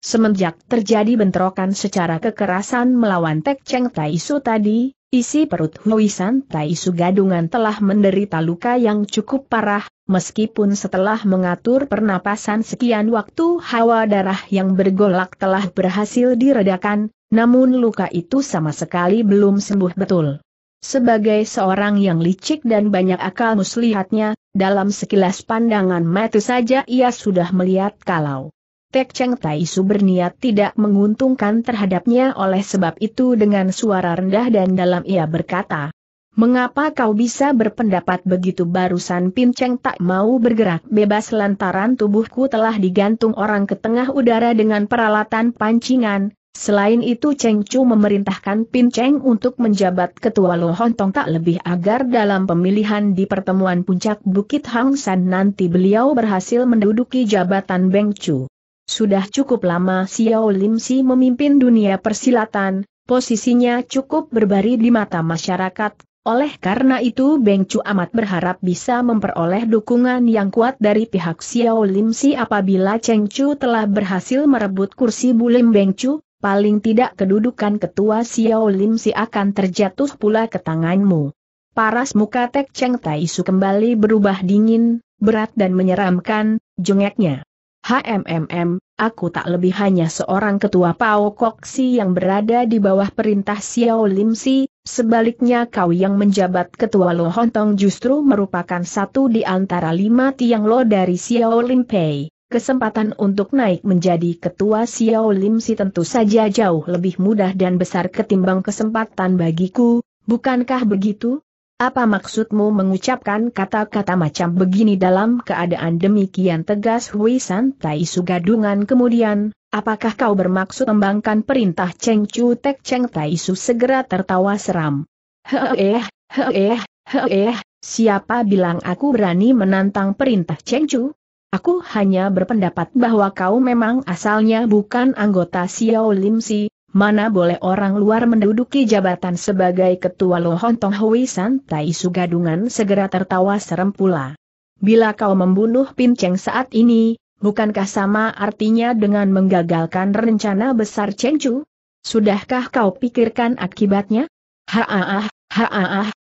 Semenjak terjadi bentrokan secara kekerasan melawan Tek Cheng Taisu tadi, isi perut Huisan Taisu gadungan telah menderita luka yang cukup parah, meskipun setelah mengatur pernapasan sekian waktu hawa darah yang bergolak telah berhasil diredakan, namun luka itu sama sekali belum sembuh betul. Sebagai seorang yang licik dan banyak akal muslihatnya, dalam sekilas pandangan mata saja ia sudah melihat kalau Tek Cheng Tai Su berniat tidak menguntungkan terhadapnya oleh sebab itu dengan suara rendah dan dalam ia berkata, Mengapa kau bisa berpendapat begitu barusan Pin Cheng tak mau bergerak bebas lantaran tubuhku telah digantung orang ke tengah udara dengan peralatan pancingan, Selain itu Cheng Chu memerintahkan Pin Cheng untuk menjabat ketua Lo Tong tak lebih agar dalam pemilihan di pertemuan puncak Bukit Hang San nanti beliau berhasil menduduki jabatan Beng Chu. Sudah cukup lama Xiao Lim Si memimpin dunia persilatan, posisinya cukup berbari di mata masyarakat, oleh karena itu Beng Chu amat berharap bisa memperoleh dukungan yang kuat dari pihak Xiao Lim Si apabila Cheng Chu telah berhasil merebut kursi Bulim Beng Chu, paling tidak kedudukan ketua Xiao Lim Si akan terjatuh pula ke tanganmu. Paras muka Tek Cheng Tai Su kembali berubah dingin, berat dan menyeramkan, jengeknya. HMMM, aku tak lebih hanya seorang ketua Pao Koksi yang berada di bawah perintah Xiao Lim Si, sebaliknya kau yang menjabat ketua Lo Hontong justru merupakan satu di antara lima tiang lo dari Xiao Lim Pei. Kesempatan untuk naik menjadi ketua Xiao Lim Si tentu saja jauh lebih mudah dan besar ketimbang kesempatan bagiku, bukankah begitu? Apa maksudmu mengucapkan kata-kata macam begini dalam keadaan demikian tegas Hui San Tai Gadungan kemudian, apakah kau bermaksud membangkan perintah Cheng Chu Tek Cheng Tai Su segera tertawa seram? Heeh, heeh, heeh, siapa bilang aku berani menantang perintah Cheng Chu? Aku hanya berpendapat bahwa kau memang asalnya bukan anggota Xiao Lim Si, mana boleh orang luar menduduki jabatan sebagai ketua Lohon Tong Hui Santai Sugadungan segera tertawa serem pula. Bila kau membunuh Pin Cheng saat ini, bukankah sama artinya dengan menggagalkan rencana besar Chen Chu? Sudahkah kau pikirkan akibatnya? Haaah, ha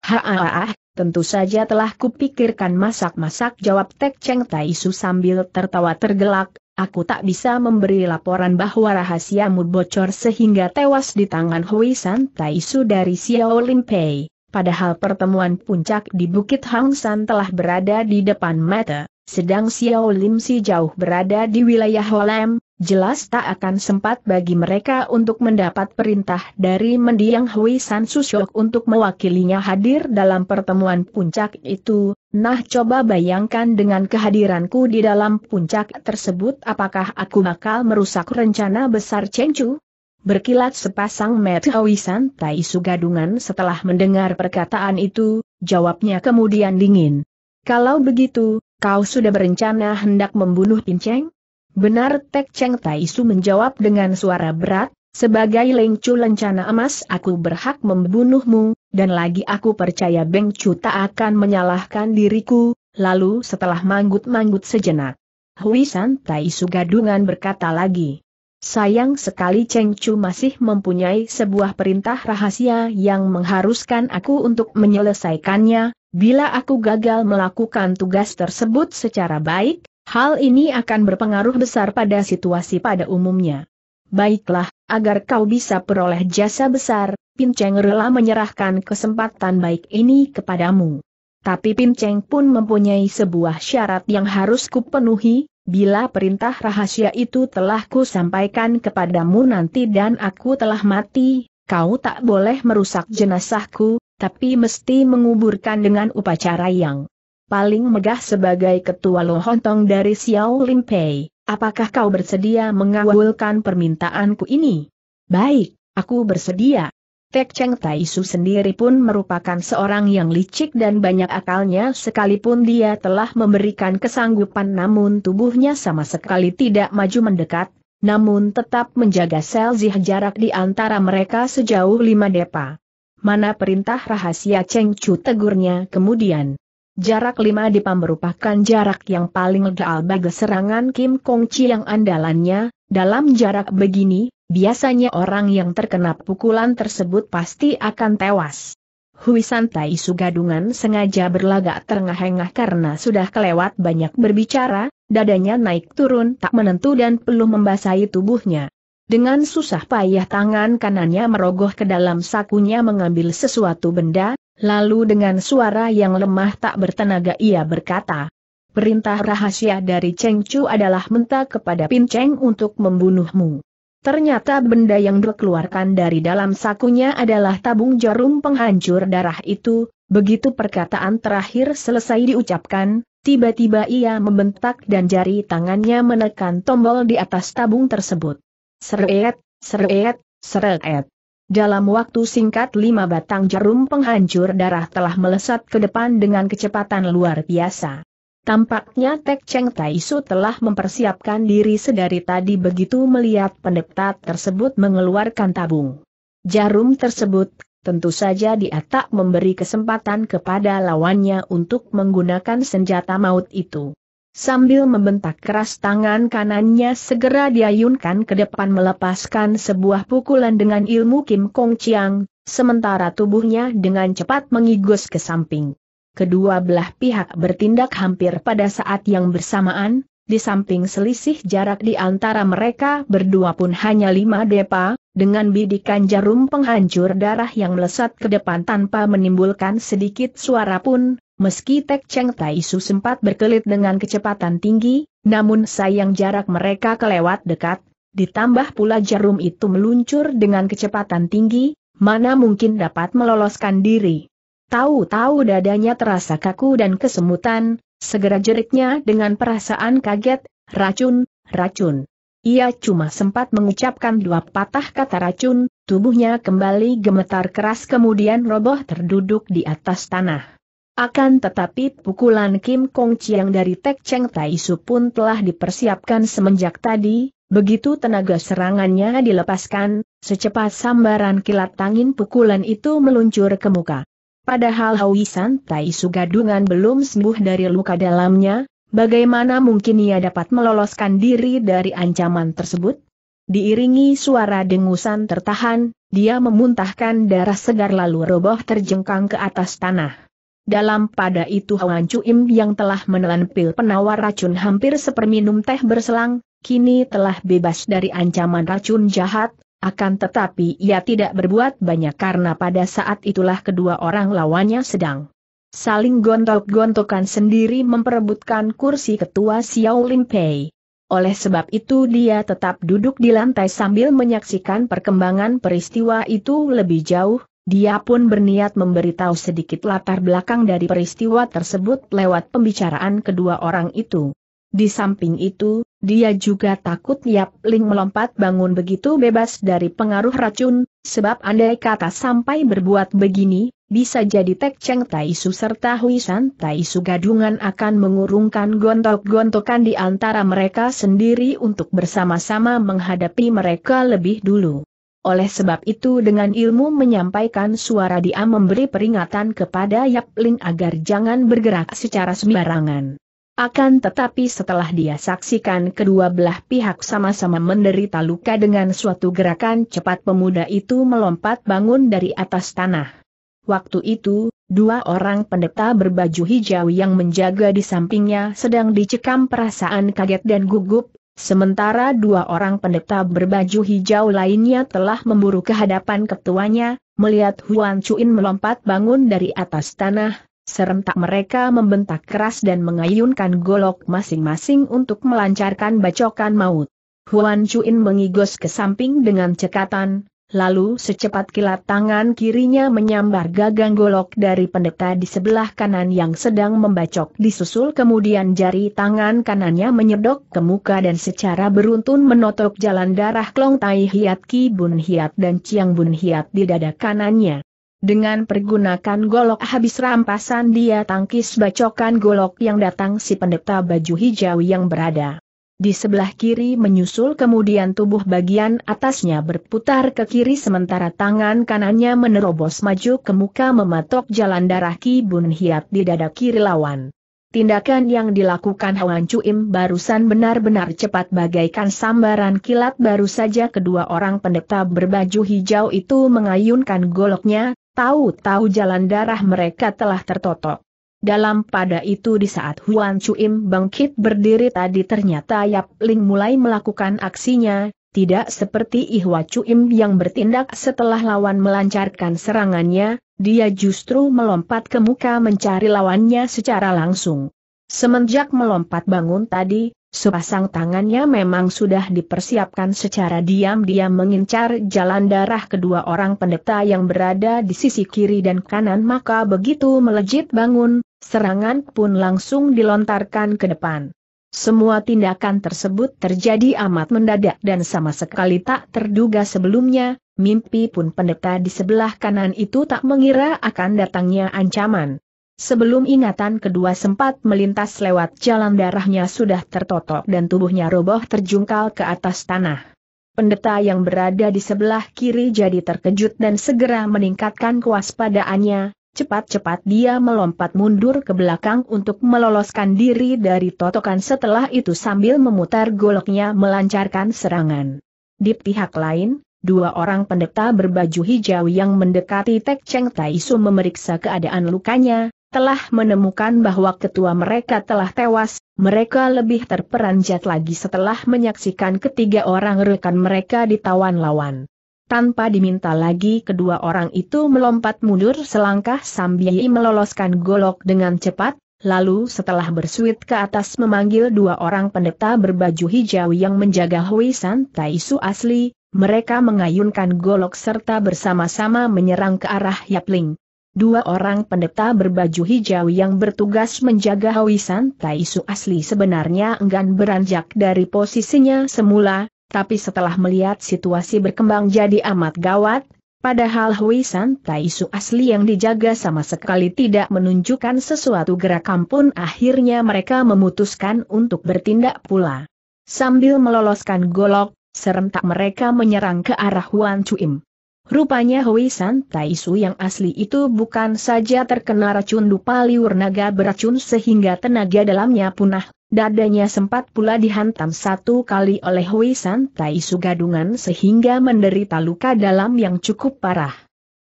haaah, Tentu saja telah kupikirkan masak-masak jawab Tek Cheng Taisu sambil tertawa tergelak, aku tak bisa memberi laporan bahwa rahasiamu bocor sehingga tewas di tangan Hui San Taisu dari Xiao Lim Pei. Padahal pertemuan puncak di Bukit Hang San telah berada di depan mata, sedang Xiao Lim si jauh berada di wilayah Holem, jelas tak akan sempat bagi mereka untuk mendapat perintah dari mendiang Hui San Susyok untuk mewakilinya hadir dalam pertemuan puncak itu. Nah coba bayangkan dengan kehadiranku di dalam puncak tersebut apakah aku bakal merusak rencana besar Chen Chu? Berkilat sepasang mata Hui San Tai Su gadungan setelah mendengar perkataan itu, jawabnya kemudian dingin. Kalau begitu, kau sudah berencana hendak membunuh Pinceng? Benar Tek Cheng Tai Su menjawab dengan suara berat, sebagai Leng Chu lencana emas aku berhak membunuhmu, dan lagi aku percaya Beng Chu tak akan menyalahkan diriku, lalu setelah manggut-manggut sejenak. Hui San Tai Su gadungan berkata lagi. Sayang sekali Cheng Chu masih mempunyai sebuah perintah rahasia yang mengharuskan aku untuk menyelesaikannya, bila aku gagal melakukan tugas tersebut secara baik, Hal ini akan berpengaruh besar pada situasi pada umumnya. Baiklah, agar kau bisa peroleh jasa besar, Pinceng rela menyerahkan kesempatan baik ini kepadamu. Tapi Pinceng pun mempunyai sebuah syarat yang harus kupenuhi, bila perintah rahasia itu telah ku sampaikan kepadamu nanti dan aku telah mati, kau tak boleh merusak jenazahku, tapi mesti menguburkan dengan upacara yang paling megah sebagai ketua lohontong dari Xiao Limpei. Apakah kau bersedia mengawulkan permintaanku ini? Baik, aku bersedia. Tek Cheng Taisu sendiri pun merupakan seorang yang licik dan banyak akalnya sekalipun dia telah memberikan kesanggupan namun tubuhnya sama sekali tidak maju mendekat, namun tetap menjaga Sel Selzih jarak di antara mereka sejauh lima depa. Mana perintah rahasia Cheng Chu tegurnya kemudian, Jarak lima dipam merupakan jarak yang paling ideal bagi serangan Kim Kong Chi yang andalannya, dalam jarak begini, biasanya orang yang terkena pukulan tersebut pasti akan tewas. Hui Santai Sugadungan sengaja berlagak terengah-engah karena sudah kelewat banyak berbicara, dadanya naik turun tak menentu dan peluh membasahi tubuhnya. Dengan susah payah tangan kanannya merogoh ke dalam sakunya mengambil sesuatu benda, Lalu dengan suara yang lemah tak bertenaga ia berkata, Perintah rahasia dari Cheng Chu adalah minta kepada Pin Cheng untuk membunuhmu. Ternyata benda yang dikeluarkan dari dalam sakunya adalah tabung jarum penghancur darah itu, begitu perkataan terakhir selesai diucapkan, tiba-tiba ia membentak dan jari tangannya menekan tombol di atas tabung tersebut. Seret, seret, seret. Dalam waktu singkat lima batang jarum penghancur darah telah melesat ke depan dengan kecepatan luar biasa. Tampaknya Tek Cheng Taisu telah mempersiapkan diri sedari tadi begitu melihat pendeta tersebut mengeluarkan tabung. Jarum tersebut, tentu saja dia tak memberi kesempatan kepada lawannya untuk menggunakan senjata maut itu. Sambil membentak keras tangan kanannya segera diayunkan ke depan melepaskan sebuah pukulan dengan ilmu Kim Kong Chiang, sementara tubuhnya dengan cepat mengigus ke samping. Kedua belah pihak bertindak hampir pada saat yang bersamaan, di samping selisih jarak di antara mereka berdua pun hanya lima depa, dengan bidikan jarum penghancur darah yang melesat ke depan tanpa menimbulkan sedikit suara pun, Meski Tek Cheng Tai Su sempat berkelit dengan kecepatan tinggi, namun sayang jarak mereka kelewat dekat, ditambah pula jarum itu meluncur dengan kecepatan tinggi, mana mungkin dapat meloloskan diri. Tahu-tahu dadanya terasa kaku dan kesemutan, segera jeriknya dengan perasaan kaget, racun, racun. Ia cuma sempat mengucapkan dua patah kata racun, tubuhnya kembali gemetar keras kemudian roboh terduduk di atas tanah. Akan tetapi pukulan Kim Kong Chiang dari Tek Cheng Tai Su pun telah dipersiapkan semenjak tadi, begitu tenaga serangannya dilepaskan, secepat sambaran kilat tangin pukulan itu meluncur ke muka. Padahal Hawisan Tai Su gadungan belum sembuh dari luka dalamnya, bagaimana mungkin ia dapat meloloskan diri dari ancaman tersebut? Diiringi suara dengusan tertahan, dia memuntahkan darah segar lalu roboh terjengkang ke atas tanah. Dalam pada itu Hwan Im yang telah menelan pil penawar racun hampir seperminum teh berselang, kini telah bebas dari ancaman racun jahat, akan tetapi ia tidak berbuat banyak karena pada saat itulah kedua orang lawannya sedang saling gontok-gontokan sendiri memperebutkan kursi ketua Xiao Lim Pei. Oleh sebab itu dia tetap duduk di lantai sambil menyaksikan perkembangan peristiwa itu lebih jauh, dia pun berniat memberitahu sedikit latar belakang dari peristiwa tersebut lewat pembicaraan kedua orang itu. Di samping itu, dia juga takut Yap Ling melompat bangun begitu bebas dari pengaruh racun, sebab andai kata sampai berbuat begini, bisa jadi Tek Cheng Taisu serta Hui San Taisu gadungan akan mengurungkan gontok-gontokan di antara mereka sendiri untuk bersama-sama menghadapi mereka lebih dulu. Oleh sebab itu dengan ilmu menyampaikan suara dia memberi peringatan kepada Yap Ling agar jangan bergerak secara sembarangan. Akan tetapi setelah dia saksikan kedua belah pihak sama-sama menderita luka dengan suatu gerakan cepat pemuda itu melompat bangun dari atas tanah. Waktu itu, dua orang pendeta berbaju hijau yang menjaga di sampingnya sedang dicekam perasaan kaget dan gugup, Sementara dua orang pendeta berbaju hijau lainnya telah memburu kehadapan ketuanya, melihat Huan Chuin melompat bangun dari atas tanah, serentak mereka membentak keras dan mengayunkan golok masing-masing untuk melancarkan bacokan maut. Huan Chuin mengigos ke samping dengan cekatan, lalu secepat kilat tangan kirinya menyambar gagang golok dari pendeta di sebelah kanan yang sedang membacok disusul kemudian jari tangan kanannya menyedok ke muka dan secara beruntun menotok jalan darah Klong Tai Hiat Ki Bun Hiat dan ciang Bun Hiat di dada kanannya. Dengan pergunakan golok habis rampasan dia tangkis bacokan golok yang datang si pendeta baju hijau yang berada di sebelah kiri menyusul kemudian tubuh bagian atasnya berputar ke kiri sementara tangan kanannya menerobos maju ke muka mematok jalan darah Ki Bun Hiat di dada kiri lawan. Tindakan yang dilakukan Hwan Cuim barusan benar-benar cepat bagaikan sambaran kilat baru saja kedua orang pendeta berbaju hijau itu mengayunkan goloknya, tahu-tahu jalan darah mereka telah tertotok. Dalam pada itu di saat Huan Chuim bangkit berdiri tadi ternyata Yap Ling mulai melakukan aksinya, tidak seperti Ihwa Chuim yang bertindak setelah lawan melancarkan serangannya, dia justru melompat ke muka mencari lawannya secara langsung. Semenjak melompat bangun tadi, sepasang tangannya memang sudah dipersiapkan secara diam-diam mengincar jalan darah kedua orang pendeta yang berada di sisi kiri dan kanan maka begitu melejit bangun, Serangan pun langsung dilontarkan ke depan. Semua tindakan tersebut terjadi amat mendadak dan sama sekali tak terduga sebelumnya, mimpi pun pendeta di sebelah kanan itu tak mengira akan datangnya ancaman. Sebelum ingatan kedua sempat melintas lewat jalan darahnya sudah tertotok dan tubuhnya roboh terjungkal ke atas tanah. Pendeta yang berada di sebelah kiri jadi terkejut dan segera meningkatkan kewaspadaannya, Cepat-cepat dia melompat mundur ke belakang untuk meloloskan diri dari totokan setelah itu sambil memutar goloknya melancarkan serangan. Di pihak lain, dua orang pendeta berbaju hijau yang mendekati Tek Cheng Tai Taisu memeriksa keadaan lukanya, telah menemukan bahwa ketua mereka telah tewas, mereka lebih terperanjat lagi setelah menyaksikan ketiga orang rekan mereka ditawan lawan. Tanpa diminta lagi kedua orang itu melompat mundur selangkah sambil meloloskan golok dengan cepat, lalu setelah bersuit ke atas memanggil dua orang pendeta berbaju hijau yang menjaga Hui San Taisu asli, mereka mengayunkan golok serta bersama-sama menyerang ke arah Yapling. Dua orang pendeta berbaju hijau yang bertugas menjaga Hawisan Taisu asli sebenarnya enggan beranjak dari posisinya semula, tapi setelah melihat situasi berkembang jadi amat gawat, padahal Hui San Taisu asli yang dijaga sama sekali tidak menunjukkan sesuatu gerakan pun akhirnya mereka memutuskan untuk bertindak pula. Sambil meloloskan golok, serentak mereka menyerang ke arah Huan Chuim. Rupanya Hui San Taisu yang asli itu bukan saja terkena racun dupa liur naga beracun sehingga tenaga dalamnya punah, Dadanya sempat pula dihantam satu kali oleh Hui San Tai gadungan sehingga menderita luka dalam yang cukup parah.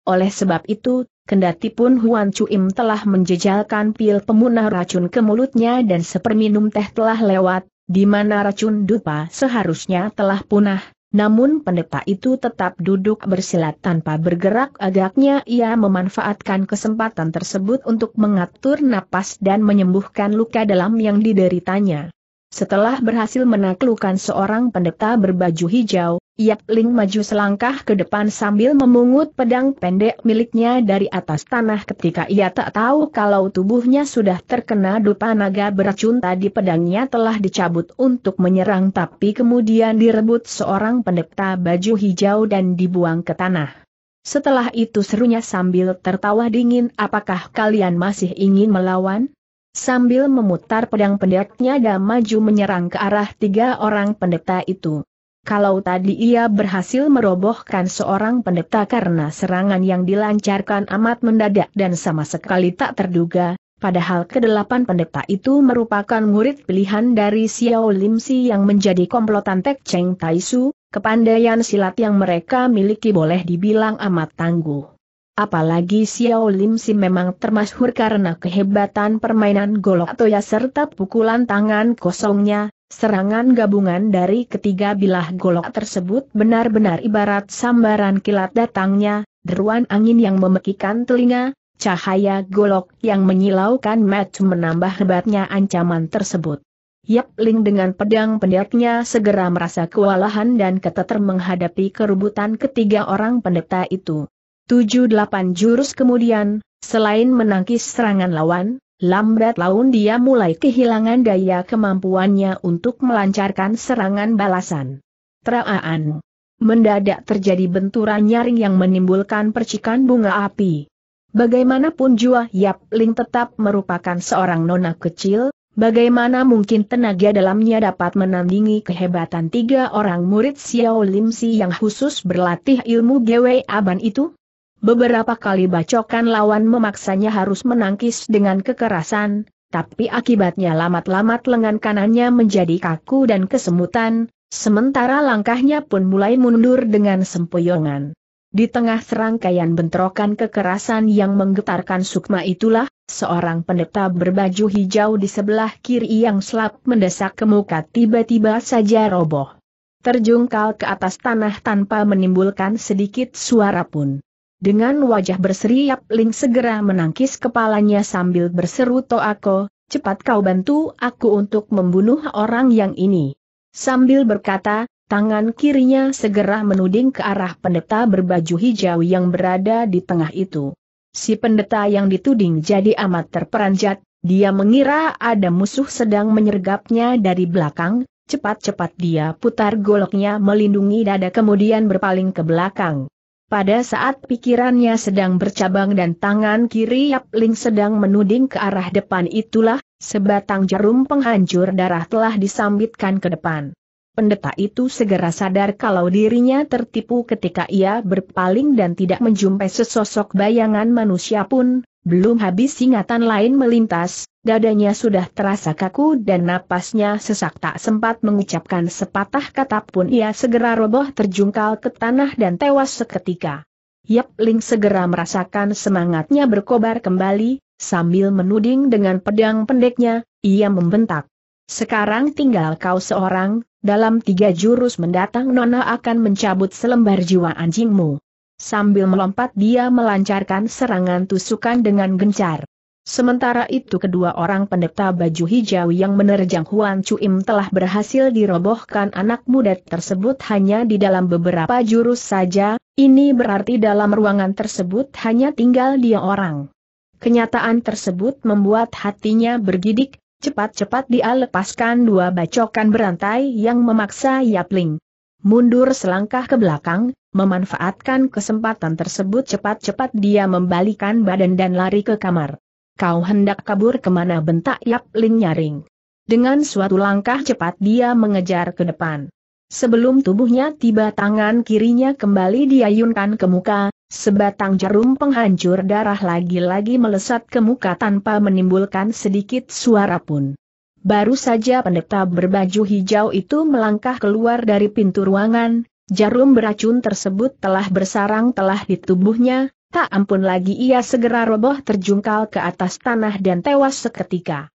Oleh sebab itu, kendati pun Huan Chuim telah menjejalkan pil pemunah racun ke mulutnya dan seperminum teh telah lewat, di mana racun dupa seharusnya telah punah, namun pendeta itu tetap duduk bersilat tanpa bergerak agaknya ia memanfaatkan kesempatan tersebut untuk mengatur napas dan menyembuhkan luka dalam yang dideritanya. Setelah berhasil menaklukkan seorang pendeta berbaju hijau, Yap Ling maju selangkah ke depan sambil memungut pedang pendek miliknya dari atas tanah ketika ia tak tahu kalau tubuhnya sudah terkena dupa naga beracun tadi pedangnya telah dicabut untuk menyerang tapi kemudian direbut seorang pendeta baju hijau dan dibuang ke tanah. Setelah itu serunya sambil tertawa dingin apakah kalian masih ingin melawan? Sambil memutar pedang pendeknya dan maju menyerang ke arah tiga orang pendeta itu. Kalau tadi ia berhasil merobohkan seorang pendeta karena serangan yang dilancarkan amat mendadak dan sama sekali tak terduga, padahal kedelapan pendeta itu merupakan murid pilihan dari Xiao Lim Si yang menjadi komplotan Tek Cheng Tai Su, kepandaian silat yang mereka miliki boleh dibilang amat tangguh. Apalagi Xiao Lim Si memang termasyhur karena kehebatan permainan golok toya serta pukulan tangan kosongnya, Serangan gabungan dari ketiga bilah golok tersebut benar-benar ibarat sambaran kilat datangnya, deruan angin yang memekikan telinga, cahaya golok yang menyilaukan mata menambah hebatnya ancaman tersebut. Yap Ling dengan pedang pendeknya segera merasa kewalahan dan keteter menghadapi kerubutan ketiga orang pendeta itu. Tujuh delapan jurus kemudian, selain menangkis serangan lawan, Lambat laun dia mulai kehilangan daya kemampuannya untuk melancarkan serangan balasan. Traaan! Mendadak terjadi benturan nyaring yang menimbulkan percikan bunga api. Bagaimanapun Jua Yap Ling tetap merupakan seorang nona kecil, bagaimana mungkin tenaga dalamnya dapat menandingi kehebatan tiga orang murid Xiao Lim Si yang khusus berlatih ilmu Gwe Aban itu? Beberapa kali bacokan lawan memaksanya harus menangkis dengan kekerasan, tapi akibatnya lamat-lamat lengan kanannya menjadi kaku dan kesemutan, sementara langkahnya pun mulai mundur dengan sempoyongan. Di tengah serangkaian bentrokan kekerasan yang menggetarkan sukma itulah, seorang pendeta berbaju hijau di sebelah kiri yang selap mendesak ke muka tiba-tiba saja roboh. Terjungkal ke atas tanah tanpa menimbulkan sedikit suara pun. Dengan wajah berseriap Ling segera menangkis kepalanya sambil berseru Toako, cepat kau bantu aku untuk membunuh orang yang ini. Sambil berkata, tangan kirinya segera menuding ke arah pendeta berbaju hijau yang berada di tengah itu. Si pendeta yang dituding jadi amat terperanjat, dia mengira ada musuh sedang menyergapnya dari belakang, cepat-cepat dia putar goloknya melindungi dada kemudian berpaling ke belakang. Pada saat pikirannya sedang bercabang dan tangan kiri Yap Ling sedang menuding ke arah depan itulah, sebatang jarum penghancur darah telah disambitkan ke depan. Pendeta itu segera sadar kalau dirinya tertipu ketika ia berpaling dan tidak menjumpai sesosok bayangan manusia pun, belum habis ingatan lain melintas, dadanya sudah terasa kaku dan napasnya sesak tak sempat mengucapkan sepatah kata pun ia segera roboh terjungkal ke tanah dan tewas seketika. Yap Ling segera merasakan semangatnya berkobar kembali, sambil menuding dengan pedang pendeknya, ia membentak. Sekarang tinggal kau seorang, dalam tiga jurus mendatang Nona akan mencabut selembar jiwa anjingmu. Sambil melompat dia melancarkan serangan tusukan dengan gencar. Sementara itu kedua orang pendeta baju hijau yang menerjang Huan Chuim telah berhasil dirobohkan anak muda tersebut hanya di dalam beberapa jurus saja, ini berarti dalam ruangan tersebut hanya tinggal dia orang. Kenyataan tersebut membuat hatinya bergidik, Cepat-cepat dia lepaskan dua bacokan berantai yang memaksa Yapling. Mundur selangkah ke belakang, memanfaatkan kesempatan tersebut cepat-cepat dia membalikan badan dan lari ke kamar. Kau hendak kabur kemana bentak Yapling nyaring. Dengan suatu langkah cepat dia mengejar ke depan. Sebelum tubuhnya tiba tangan kirinya kembali diayunkan ke muka, Sebatang jarum penghancur darah lagi-lagi melesat ke muka tanpa menimbulkan sedikit suara pun. Baru saja pendeta berbaju hijau itu melangkah keluar dari pintu ruangan, jarum beracun tersebut telah bersarang telah di tubuhnya, tak ampun lagi ia segera roboh terjungkal ke atas tanah dan tewas seketika.